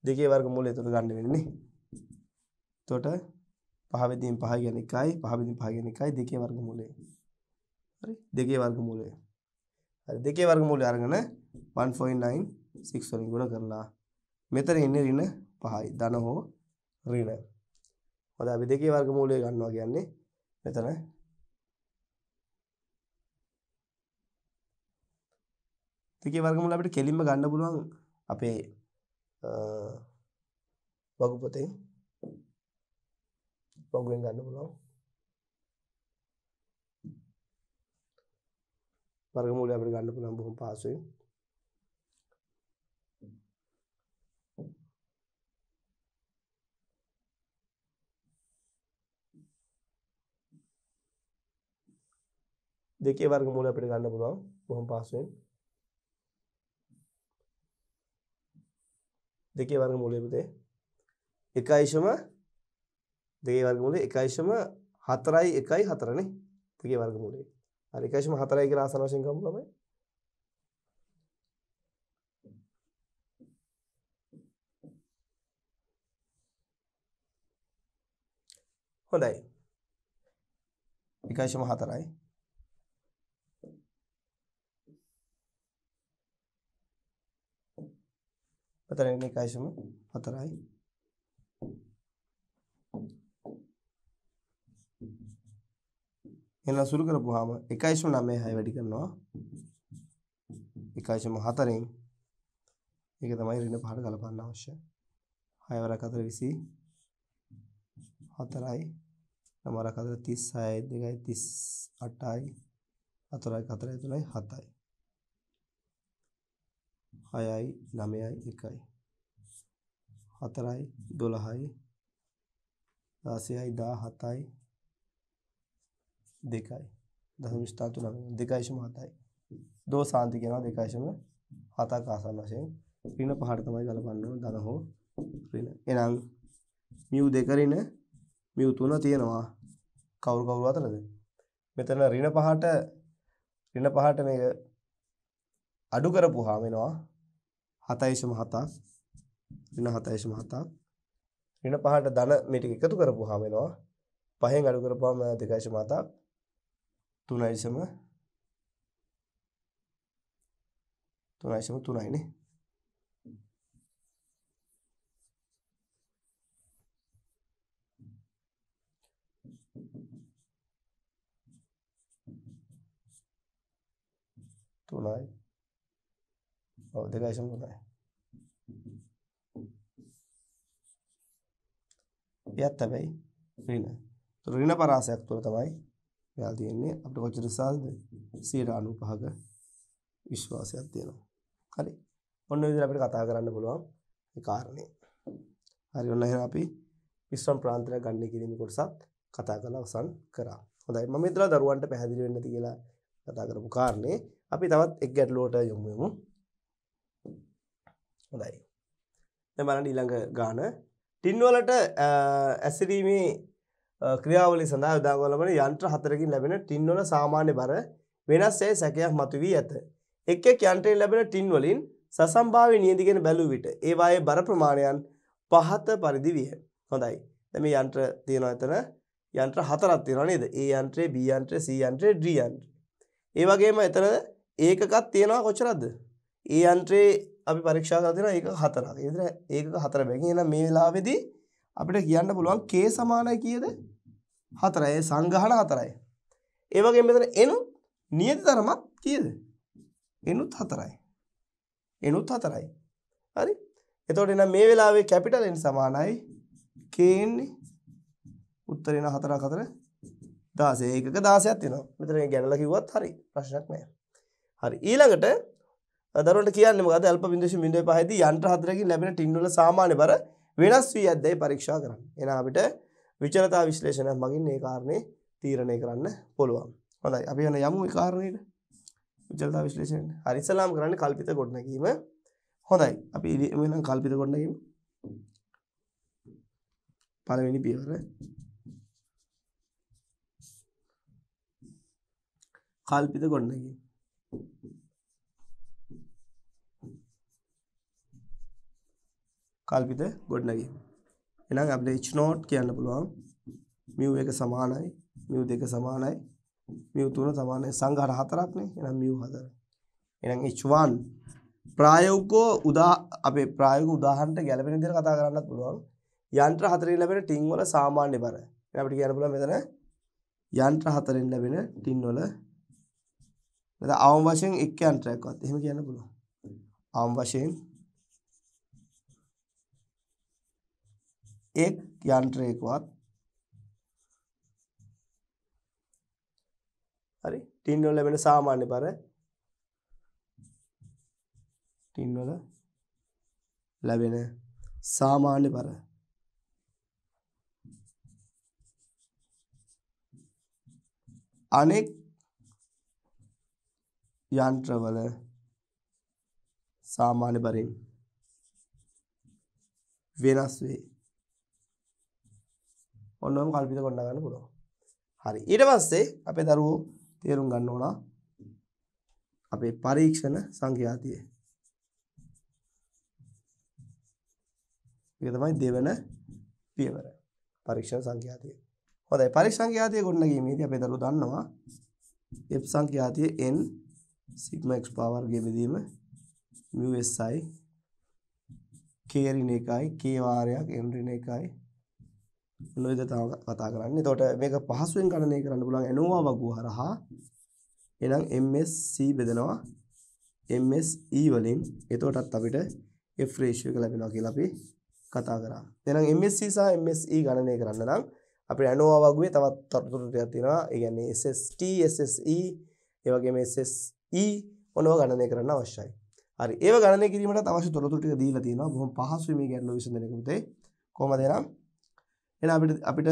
දෙකේ වර්ගමූලය එතකොට ගන්න වෙන්නේ. එතකොට 5 වෙදින් 5 කියන්නේ 1යි 5 වෙදින් 5 කියන්නේ 1යි දෙකේ වර්ගමූලය. හරි දෙකේ වර්ගමූලය. හරි දෙකේ වර්ගමූලය අරගෙන 1.96 වලින් ගුණ කරලා මෙතන ඉන්නේ ඍණ 5යි ධන හෝ ඍණ. හොඳයි අපි දෙකේ වර්ගමූලය ගන්නවා කියන්නේ මෙතන දෙකේ වර්ගමූල අපිට කෙලින්ම ගන්න පුළුවන් අපේ වගු පොතෙන් වගුවෙන් ගන්න පුළුවන් වර්ගමූලය අපිට ගන්න පුළුවන් බොහොම පහසුවෙන් දෙකේ වර්ගමූල අපිට ගන්න පුළුවන් බොහොම පහසුවෙන් දෙකේ වර්ගමූලය පුතේ. 1යිෂම දෙකේ වර්ගමූලය 1යිෂම 4යි 1යි 4 නේ. දෙකේ වර්ගමූලය. හරි 1යිෂම 4යි කියලා ආසන වශයෙන් ගමු ළමයි. හොඳයි. 1යිෂම 4යි මෙතන නිකායසම 4යි. එහෙනම් සුළු කරපුවාම 1.96 වැඩි කරනවා 1.4න් ඒක තමයි ඍණ පහට ගලපන්න අවශ්‍ය 6 වරක් අතර 20 4යි 9 වරක් අතර 36යි 2යි 38යි 4යි 4යි 3යි 7යි 6යි 9යි 1යි හතරයි දොළහයි දාසයයි දා හතයි දෙකයි දහම ස්ථාතුන දෙකයිශම හතයි දෝ සාන්ති කියනවා දෙකයිශම හතක් ආසන්න වශයෙන් ඍණ පහට තමයි ගලපන්න ඕන ධන හෝ ඍණ එහෙනම් මියු දෙක ඍණ මියු තුන තියෙනවා කවුරු කවුරු අතරද මෙතන ඍණ පහට ඍණ පහට මේක අඩු කරපුවාම එනවා 7.7ක් ඍණ 7.7ක් ඍණ 5ට ධන මේ ටික එකතු කරපුවාම එනවා පහෙන් අඩු කරපුවාම 2.7ක් 3.3 3.3 නේ තුනයි ඔව් දෙකයි සම තුනයි එයත් හැබැයි ඍණ. ඍණ පරාසයක් තුළ තමයි වෙලා තියෙන්නේ අපිට කොච්චර විශ්වාසද 95ක විශ්වාසයක් තියෙනවා. හරි. ඔන්න විදිහට අපිට කතා කරන්න පුළුවන් මේ කාරණේ. හරි ඔන්න එහෙනම් අපි මිශ්‍රම් ප්‍රාන්තයක් ගන්න කිරීමේ කොටසත් කතා කරලා අවසන් කරා. හොඳයි මම ඉදලා දරුවන්ට පැහැදිලි වෙන්න ඇති කියලා කතා කරපු කාරණේ අපි තවත් එක් ගැටලුවට යොමු වෙමු. හොඳයි. දැන් බලන්න ඊළඟ ගාන ටින්වලට ඇසිරීමේ ක්‍රියාවලි සඳහා යොදාගොලබන යන්ත්‍ර හතරකින් ලැබෙන ටින්වල සාමාන්‍ය බර වෙනස් ඇය සැකයක් මතුවී ඇත. එක් එක් යන්ත්‍රයෙන් ලැබෙන ටින්වලින් සසම්භාවය නියඳගෙන බැලූ විට ඒවායේ බර ප්‍රමාණයන් පහත පරිදි විය. හොඳයි. දැන් මේ යන්ත්‍ර තියෙනවා එතන යන්ත්‍ර හතරක් තියෙනවා නේද? A යන්ත්‍රය, B යන්ත්‍රය, C යන්ත්‍රය, D යන්ත්‍රය. ඒ වගේම එතන ඒකකක් තියෙනවා කොච්චරද? ඒ යන්ත්‍රේ අපි පරීක්ෂා කරලා තියෙනවා ඒකක හතරක්. ඒ විතර ඒකක හතර බැගින් එහෙනම් මේ වෙලාවේදී අපිට කියන්න පුළුවන් k සමානයි කීයද? හතරයි. ඒ සංගහන හතරයි. ඒ වගේම මෙතන n නියත ධර්මත් කීයද? එනුත් හතරයි. එනුත් හතරයි. හරි? එතකොට එහෙනම් මේ වෙලාවේ කැපිටල් N සමානයි K එන්නේ උත්තර එන හතරක් අතර 16. ඒකක 16ක් වෙනවා. මෙතන ගැනලා කිව්වත් හරි. ප්‍රශ්නයක් නැහැ. හරි. ඊළඟට දරුවන්ට කියන්නේ මොකද අල්ප බිඳුෂ 0.5දී යන්ත්‍ර හතරකින් ලැබෙන ටින් වල සාමාන්‍ය බර වෙනස් වී ඇද්දයි පරීක්ෂා කරන්න. එහෙනම් අපිට විචලතා විශ්ලේෂණයක් මගින් මේ කාරණේ තීරණය කරන්න පුළුවන්. හොඳයි. අපි වෙන යමු මේ කාරණේට. විචලතා විශ්ලේෂණය. හරි ඉස්සලාම කරන්නේ කල්පිත ගොඩනැගීම. හොඳයි. අපි එහෙනම් කල්පිත ගොඩනැගීම. පළවෙනි පියවර. කල්පිත ගොඩනැගීම. කල්පිත ගොඩනැගීම. එහෙනම් අපිට H නෝට් කියන්න පුළුවන් mu 1 සමානයි mu 2 සමානයි mu 3 සමානයි සංඝාර හතරක්නේ. එහෙනම් mu 4. එහෙනම් H1 ප්‍රායෝගිකව උදා අපේ ප්‍රායෝගික උදාහරණට ගැලපෙන විදිහට කතා කරන්නත් පුළුවන්. යන්ත්‍ර හතරෙන් ලැබෙන ටින් වල සාමාන්‍ය බර. එහෙනම් අපිට කියන්න පුළුවන් මෙතන යන්ත්‍ර හතරෙන් ලැබෙන ටින් වල නැත්නම් අවම වශයෙන් එක් යන්ත්‍රයක්වත් එහෙම කියන්න පුළුවන්. අවම වශයෙන් එක් යන්ත්‍රයකවත් හරි ටින් වල ලැබෙන සාමාන්‍ය බර ටින් වල ලැබෙන සාමාන්‍ය බර අනෙක් යන්ත්‍රවල සාමාන්‍ය බරින් වෙනස් වේ ඔන්නම කල්පිත කොන්න ගන්න පුළුවන් හරි ඊට පස්සේ අපේ දරුවෝ තේරුම් ගන්න ඕන අපේ පරීක්ෂණ සංඛ්‍යාතිය ඒක තමයි දෙවන පියවර පරීක්ෂණ සංඛ්‍යාතිය හොඳයි පරීක්ෂණ සංඛ්‍යාතිය ගොඩනගීමේදී අපේ දරුවෝ දන්නවා f සංඛ්‍යාතිය n sigma x power ගේ බෙදීම mu si k ඍණ 1යි k වාරයක් n ඍණ 1යි ඔන්න ඔය තව කතා කරන්නේ. එතකොට මේක පහසුවෙන් ගණනය කරන්න පුළුවන් ඇනෝවා වගුව හරහා. එහෙනම් MSC බෙදනවා MSE වලින්. එතකොටත් අපිට F ratio එක ලැබෙනවා කියලා අපි කතා කරා. එහෙනම් MSC සහ MSE ගණනය කරන්න නම් අපිට ඇනෝවා වගුවේ තවත් තොරතුරු ටිකක් තියෙනවා. ඒ කියන්නේ SST, SSE, ඒ වගේම SSE ඔනව ගණනය කරන්න අවශ්‍යයි. හරි. ඒව ගණනය කිරීමට අවශ්‍ය තොරතුරු ටික දීලා තියෙනවා. බොහොම පහසුවෙන් මේ ගැටලුව විසඳන එක පුතේ. කොහොමද එනම් එන අපිට අපිට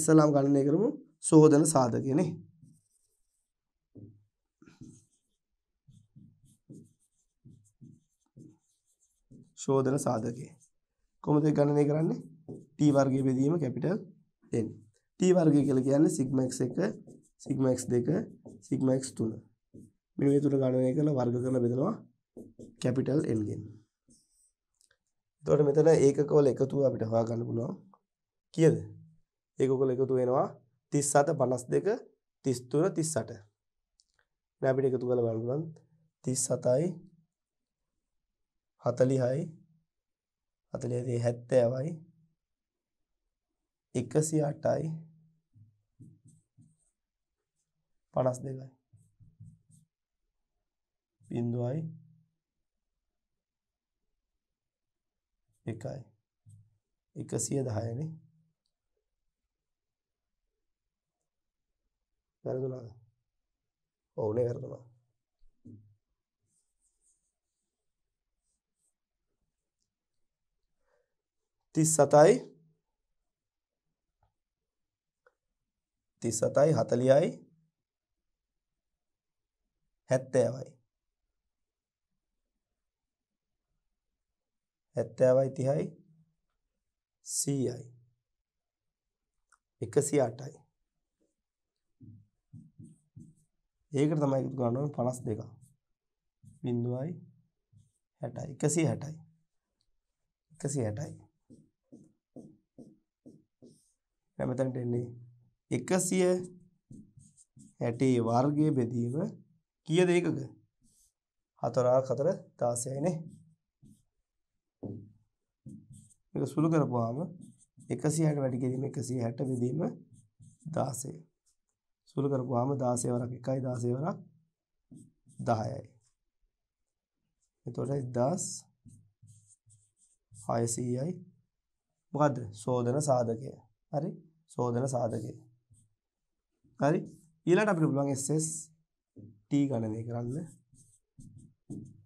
ඉස්ලාම් ගණනය කරමු සෝදන සාධකයනේ ශෝධන සාධකය කොමද ගණනය කරන්නේ T වර්ගය බෙදීම කැපිටල් N T වර්ගය කියලා කියන්නේ sigma x 1 sigma x 2 sigma x 3 මෙන්න මේ තුන ගණනය කරලා වර්ග කරලා බෙදනවා කැපිටල් N ගෙන් එතකොට මෙතන ඒකක වල එකතුව අපිට හොයාගන්න පුළුවන්. කීයද? ඒකක වල එකතුව වෙනවා 37 52 33 38. දැන් අපිට එකතු කරලා බලන්න පුළුවන් 37යි 40යි 40යි 70යි 108යි 52යි බිඳුවයි එකයි එකසිය දහයනේ වැරදුනාද ඔවුනේ වැරදුනා තිස් සතයි තිස් සතයි හතලියයි හැත්තෑවයි 70යි 30යි 100යි 108යි ඒකට තමයි එකතු කරන්න ඕනේ 52ක් 0යි 60යි 160යි 160යි දැන් මෙතනට එන්නේ 160 වර්ගයේ බෙදීම කීයද ඒකක 4 4 16 නේ මේක සුළු කරපුවාම 160ට වැඩි කිරීම 160 බෙදීම 16. සුළු කරපුවාම 16 වරක් 1යි 16 වරක් 10යි. එතකොට 1600යි. මොකද්ද? සෝදන සාධකය. හරි? සෝදන සාධකය. හරි? ඊළඟට අපිට පුළුවන් SS T ගණනය කරන්න.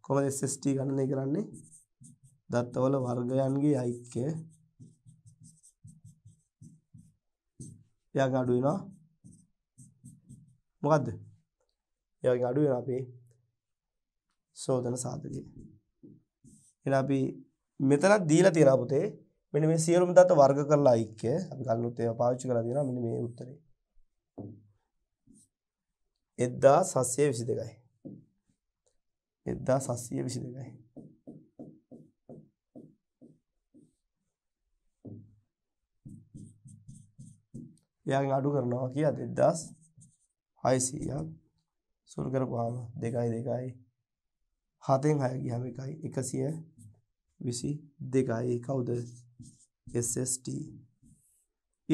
කොහොමද SS T ගණනය කරන්නේ? දත්තවල වර්ගයන්ගේ ඓක්‍ය එයාගේ අඩු වෙනවා මොකද්ද? එයාගේ අඩු වෙනවා අපේ සෝදන සාධකය. එහෙනම් අපි මෙතනත් දීලා තියෙනවා පුතේ මෙන්න මේ සියලුම දත වර්ග කරලා ඓක්‍ය අපි කලිනුත් ඒවා පාවිච්චි කරලා තියෙනවා මෙන්න මේ උත්තරේ. 1722යි. 1722යි. එයාගෙන් අඩු කරනවා කියා 2600ක් සුළු කරපුවාම 2යි 2යි 7ෙන් 6 ගියාම 1යි 122යි කවුද SST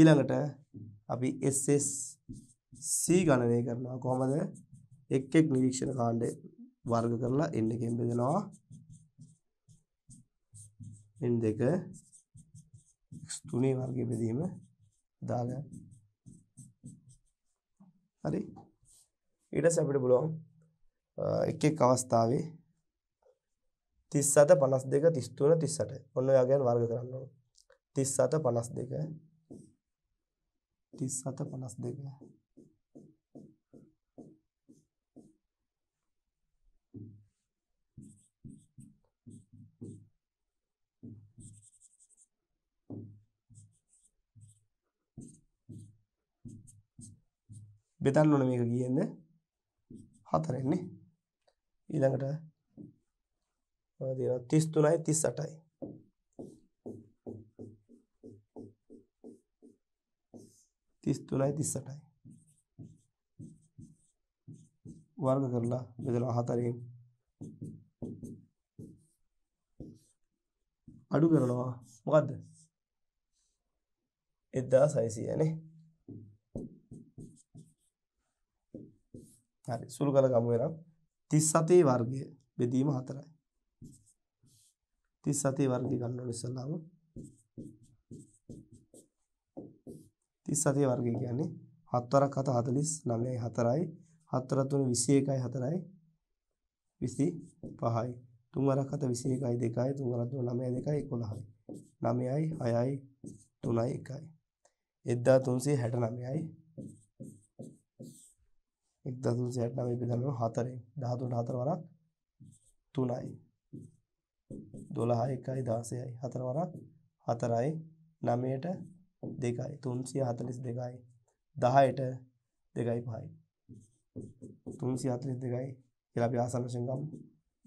ඊළඟට අපි SSC ගණනය කරනවා කොහොමද එක් එක් නිරීක්ෂණ කාණ්ඩේ වර්ග කරලා n එකෙන් බෙදනවා n2 x3 වර්ගයේ බෙදීම දාගන්න හරි ඊට පස්සේ අපිට බලවම් එක් එක් අවස්ථාවේ 37 52 33 38 ඔන්න ඔයා ගැන වර්ග කරන්න ඕන 37 52 37 52 බෙදන්න ඕන මේක කියන්න හතරෙන්නේ ඊළඟට තිස් තුනයි තිස් අටයි තිස් තුනයි තිස් අටයි වර්ග කරලා බෙදලා හතරෙන් අඩු කරනවා මොකක්ද එදදා සයිසියනේ හරි සුළු කරගමු එනම් 37 වර්ගය බෙදීම 4යි 37 වර්ගය ගන්න ඕන ඉස්සලාම 37 වර්ගය කියන්නේ 7 වරක් 7 49යි 4යි 4 3 21යි 4යි 25යි 3 වරක් 7 21යි 2යි 3 වරක් 9යි 2යි 11යි 9යි 6යි 3යි 1යි 1369යි 1.69 බෙදන්න 4ෙන් 13ට 4 වරක් 3යි 12 1යි 16යි 4 වරක් 4යි 9ට 2යි 342යි 10ට 2යි 5යි 342යි කියලා අපි ආසන්න වශයෙන් ගමු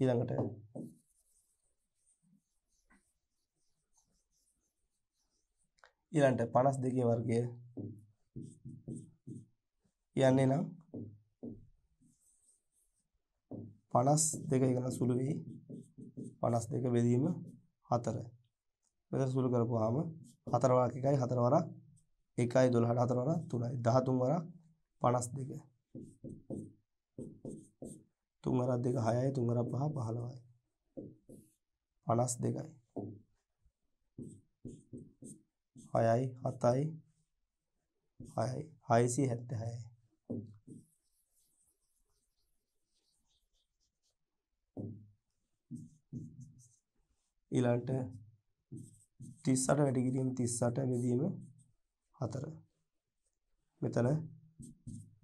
ඊළඟට ඊළඟට 52 වර්ගය යන්නේ නම් 52 එකන සුළු වෙයි 52 බෙදීම 4 මෙතන සුළු කරපුවාම 4 වරක් 1යි 4 වරක් 1යි 12ට 4 වරක් 3යි 13 වරක් 52 3 වරක් 2 6යි 3 වරක් 5 15යි 52යි 6යි 7යි 6යි 676යි ඊළඟට 38 වැඩි කිරීම 38 බෙදීම 4 මෙතන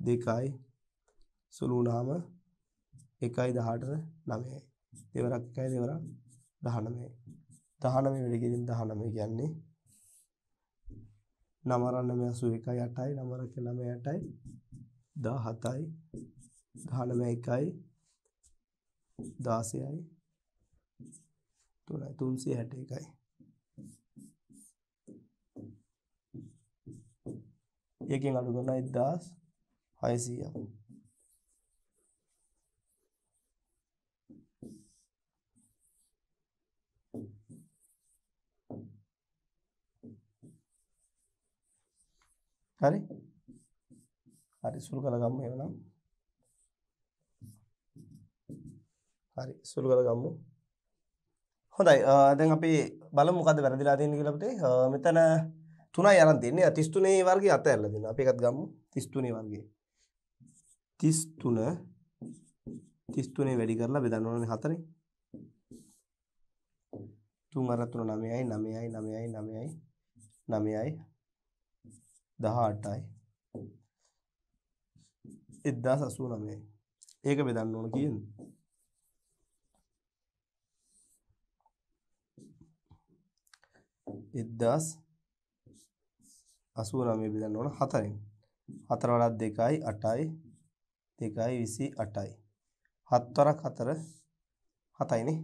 2යි සුළු වුණාම 1යි 18 9යි දෙවරක් 1යි දෙවරක් 19යි 19 වැඩි කිරීම 19 කියන්නේ නමරන්න මේ 81යි 8යි නමරක 9යි 8යි 17යි 19යි 1යි 16යි තුනයි තුන්සේ හැට එකයි ඒකෙන් අඩු කරන ඉදදාස් හයසීය හරි හරි සුළු කරගම්ම එවනම් හරි සුළු කරගම්මු හොඳයි දැන් අපි බලමු මොකද්ද වැරදිලා තියෙන්නේ කියලා අපිට. මෙතන 3යි අරන් තියෙන්නේ. 33 වර්ගයේ අත ඇරලා දෙනවා. අපි එකත් ගමු. 33 වර්ගයේ. 33 33 වැඩි කරලා බෙදන්න ඕනේ 4යි. 3 අර 3 9යි 9යි 9යි 9යි 9යි 18යි 1089යි. ඒක බෙදන්න ඕන කියන්නේ. එද්දස් අසුව නමය බෙදන්න ඕන හතරෙන් හතරවලත් දෙකයි අටයි දෙකයි විසි අටයි හත්වරක් හතර හතයිනේ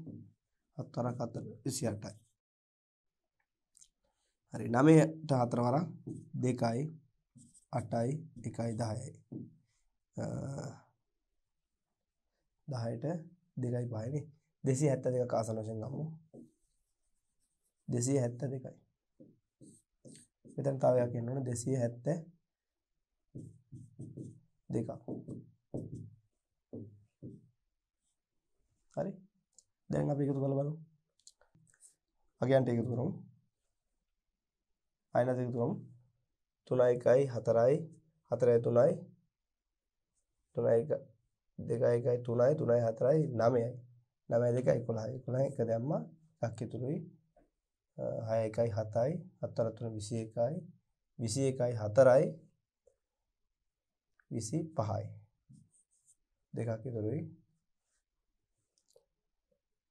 හත්වරක් හතර විසි අටයි හරි නමයට හතරවරක් දෙකයි අටයි එකයි දහයයි දහයට දෙකයි පායනේ දෙසි හැත්ත දෙක කාසනශෙන් ගමු දෙසිය හැත්ත දෙකයි මෙතන තවයක් එන්න ඕනේ 270 දෙකක් හරි දැන් අපි එකතු කරලා බලමු අගයන්ට එකතු කරමු අයනත් එකතු කරමු 3යි 4යි 4යි 3යි 3යි 2යි 1යි 3යි 3යි 4යි 9යි 9යි 2යි 11යි 11 එක දැම්මා එකක් ඉතුරුයි हाय एक हताय हतर हतर बस एक हतर आय बस पहाय देखा कि तो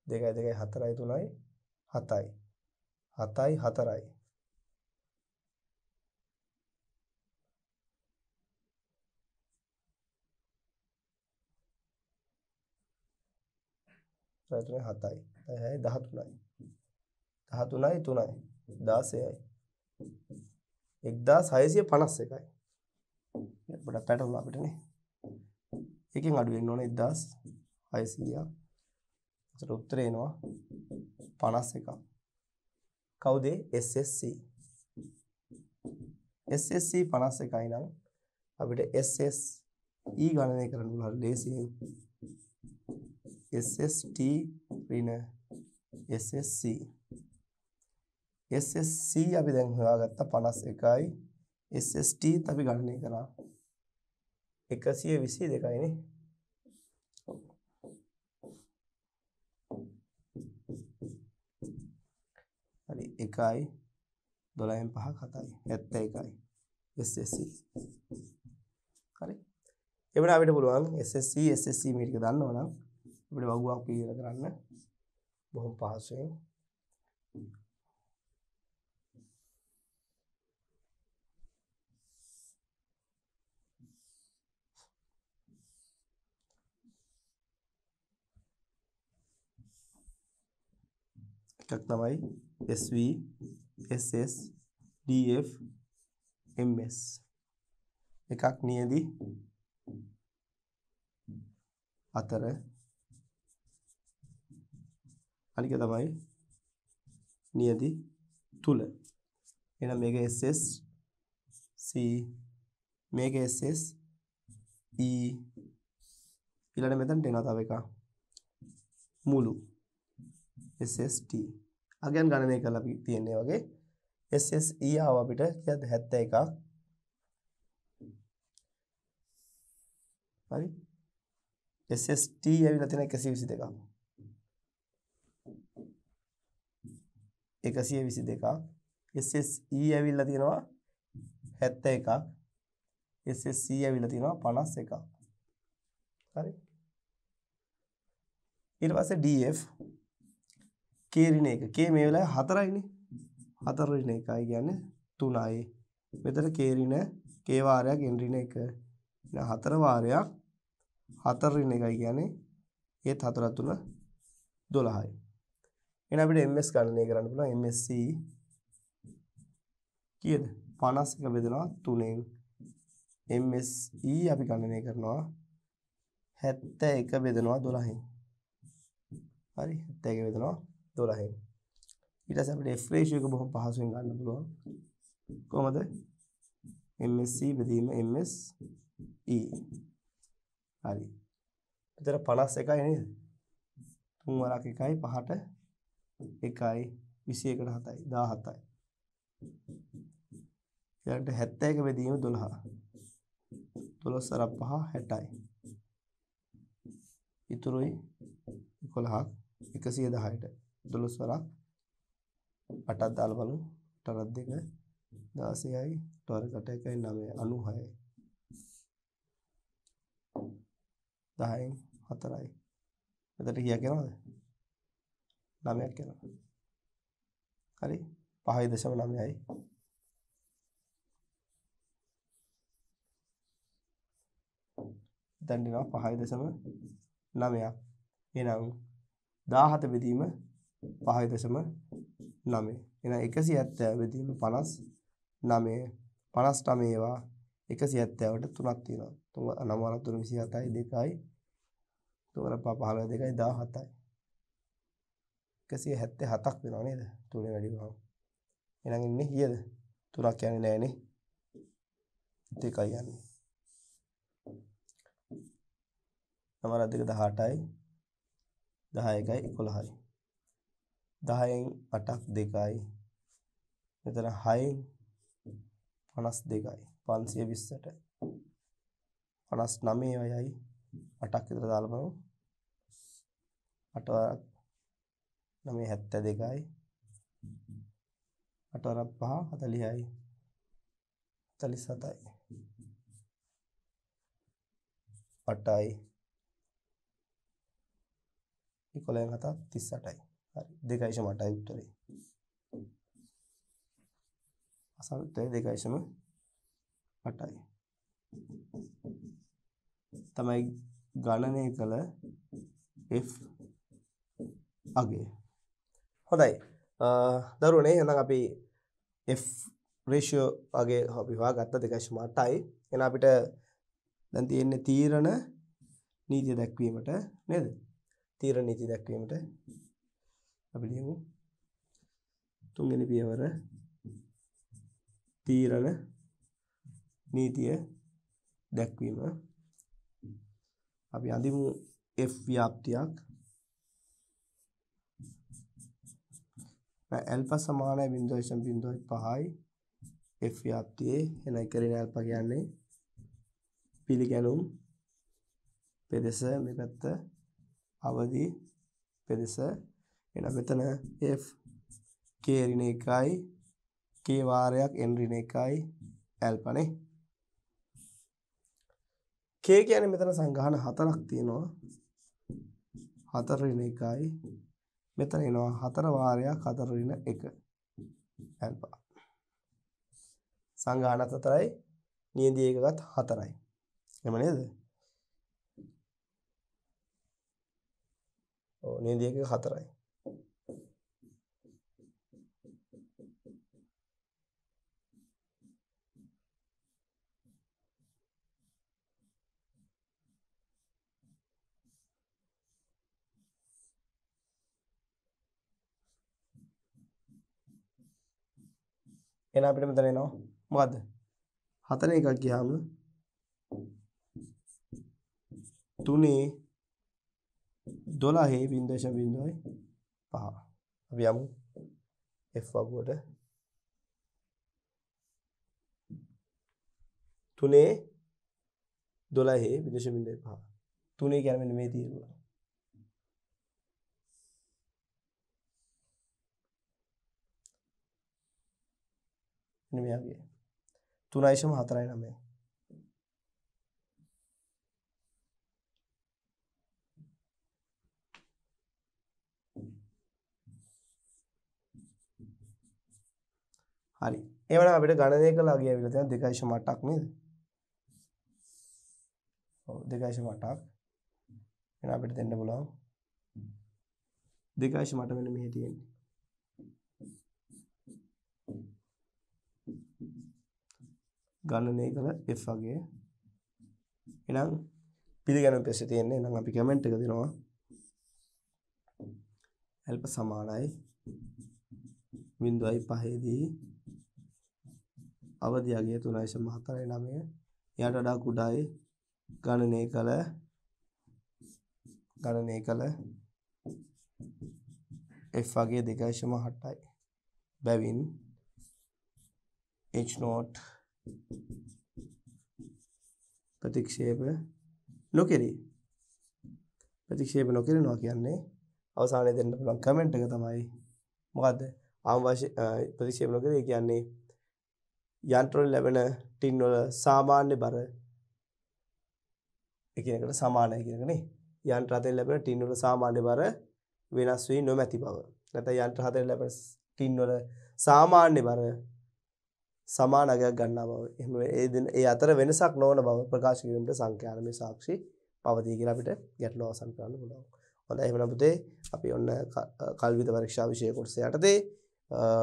देखा देखा हतर आय तुलाय हताय हताय हतर आय हाथ आई है दहा तुलाई 13යි 3යි 16යි 1651යි පොඩක් පැටවුණා අපිටනේ එකෙන් අඩු වෙන්න ඕනේ 1600ක් ඒතර උත්තරේ එනවා 51ක් කවුද SSC SSC 51යි නම් අපිට SS E ගණනය කරන්න පුළුවන් ලේසියෙන් SST ඍණ SSC SSC අපි දැන් හොයාගත්තා 51යි SST අපි ගණනය කරා 122යි නේ හරි 1යි 12න් 5ක් 7යි 71යි SSC හරි එවන අපිට පුළුවන් SSC SSC මේ ටික දන්නවනම් අපිට වගුවක් පිළිවෙල කරන්න බොහොම පහසුවෙන් क्या नाम S V S S D F M S एक दी अतर अलग नियदी तुले ऐना मेगा एस एस सी मेगा एस एस ई इला मेदन टेन आता e। तो मूलू एस एस टी අගයන් ගණනය කරලා අපි තියන්නේ වගේ SSE ආව අපිට කියද්ද 71ක් හරි SST ඇවිල්ලා තියෙන 122ක් 122ක් SSE ඇවිල්ලා තියෙනවා 71ක් SSC e ඇවිල්ලා තියෙනවා 51ක් හරි ඊට පස්සේ DF කේරින එක. කේ මේ වෙලාවේ 4යිනේ. 4 රින 1යි කියන්නේ 3යි. මෙතන කේරින කේ වාරයක් n රින 1. එහෙනම් 4 වාරයක් 4 රින 1යි කියන්නේ ඒත් 4 3 12යි. එහෙනම් අපිට ms ගණනය කරන්න පුළුවන් msc කීයද? 51 බෙදනවා 3ෙන්. MSE අපි ගණනය කරනවා 71 බෙදනවා 12න්. හරි 71 බෙදනවා 12න්. ඊට පස්සේ අපිට F රේෂියෝ එක බොහොම පහසුවෙන් ගන්න පුළුවන්. කොහොමද? MSC බෙදීම MSE. හරි. විතර 51යි නේද? 3 වරක් 1යි 5ට 1යි 21ට 7යි 17යි. ඊළඟට 71 බෙදීම 12. 12 වරක් 5 60යි. ඉතුරුයි 11ක් 110ට. දොළොස් වරක් අටක් දාලා බලමු අටරත් දෙක 16යි ටෝරකට 1යි 9යි 96යි 10යි 4යි මෙතන කීයක් යනවද 9ක් යනවා හරි 5.9යි දැන් දෙනවා 5.9ක් එහෙනම් 17 බෙදීම 5.9 එහෙනම් 170 වෙදීම 59 59 ඒවා 170ට 3ක් තියෙනවා 3 9 වරක් 3 27යි 2යි 3 වරක් 15 2යි 17යි 177ක් වෙනවා නේද 3 වැඩි වුණාම එහෙනම් ඉන්නේ කීයද 3ක් යන්නේ නැහනේ 2යි යන්නේ 9 වරක් 2 18යි 10 1යි 11යි 10න් 8ක් 2යි. මෙතන 6න් 52යි. 520ට 59යි 8ක් විතර දාලා බලමු. 8 වරක් 9 72යි. 8 වරක් 5 40යි. 47යි. 8යි. 11 7 38යි. හරි 2.8යි උත්තරේ. අසල් උත්තරේ 2.8යි. තමයි ගණනය කළ f අගය. හොඳයි. දරුවනේ එහෙනම් අපි f රේෂියෝ වගේ අපි හොයාගත්ත 2.8යි. එහෙනම් අපිට දැන් තියෙන්නේ තීරණ නීතිය දැක්වීමට නේද? තීරණ නීතිය දැක්වීමට අපි ලියමු තුන්වෙනි පියවර තීරණ නීතිය දැක්වීම අපි අඳිමු F ව්‍යාප්තියක් ඇල්පා සමානයි 0.05යි F ව්‍යාප්තියේ එනයි කරන ඇල්පා කියන්නේ පිළිගැනුම් පෙදෙස මේ පැත්ත අවදි පෙදෙස එන මෙතන F K ඍණ 1යි K වාරයක් N ඍණ 1යි ඇල්ෆා නේ K කියන්නේ මෙතන සංගහන හතරක් තියෙනවා 4 ඍණ 1යි මෙතන එනවා 4 වාරයක් 4 ඍණ 1 ඇල්ෆා සංගහන හතරයි නියදී එකකත් හතරයි එහෙම නේද ඕ නියදී එක හතරයි එහෙනම් අපිට මෙතන එනවා මොකද්ද? 4 එකක් ගියාම 3 12.05 අපි යමු F වගුවට 3 12.05 3 කියන්නේ මෙන්න මේ තීරුව මෙන්න මේ වගේ 3.49 හරි එවනම් අපිට ගණනය කළා ගිය විදිහට තියෙන 2.8ක් නේද? ඔව් 2.8ක්. එහෙනම් අපිට දෙන්න බලමු. 2.8 මෙන්න මෙහි තියෙන්නේ. ගණනය කළ F වගේ. එහෙනම් පිළිගැනුම් පෙස්සේ තියෙන්නේ. එහෙනම් අපි කමෙන්ට් එක දෙනවා. ඇල්ප සමානයි 0.5 දී අවධි අගය 3.49 එයාට වඩා කුඩායි ගණනය කළ ගණනය කළ F වගේ 2.8යි. බැවින් H note ප්‍රතික්ෂේප නොකෙරේ. ප්‍රතික්ෂේප නොකරනවා කියන්නේ අවසානයේ දෙන්න පුළුවන් කමෙන්ට් එක තමයි මොකද්ද? ආම්වාශ ප්‍රතික්ෂේප නොකරේ කියන්නේ යන්ත්‍රවල ලැබෙන ටින් වල සාමාන්‍ය බර එකිනෙකට සමානයි කියන එක නේ. යන්ත්‍ර හතෙන් ලැබෙන ටින් වල සාමාන්‍ය බර වෙනස් වී නොමැති බව. නැත්නම් යන්ත්‍ර හතෙන් ලැබෙන ටින් වල සාමාන්‍ය බර සමාන අගයක් ගන්නා බව. එහෙම ඒ දින ඒ අතර වෙනසක් නොවන බව ප්‍රකාශ කිරීමට සංඛ්‍යානමය සාක්ෂි පවතී කියලා අපිට ගැටලුව අවසන් කරන්න පුළුවන්. හොඳයි එහෙනම් පුතේ අපි ඔන්න කල්විත පරීක්ෂා විෂය කොටස යටතේ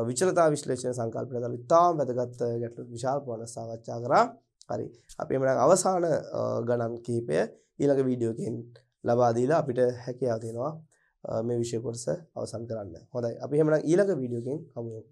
විචලතා විශ්ලේෂණ සංකල්පන ගැන ඉතාම වැදගත් ගැටලු විශාල ප්‍රමාණයක් සාකච්ඡා කරා. හරි. අපි එමනම් අවසාන ගණන් කීපය ඊළඟ වීඩියෝ එකෙන් ලබා දීලා අපිට හැකියාව තියෙනවා මේ විෂය කොටස අවසන් කරන්න. හොඳයි. අපි එහෙනම් ඊළඟ වීඩියෝ එකෙන් හමු වෙමු.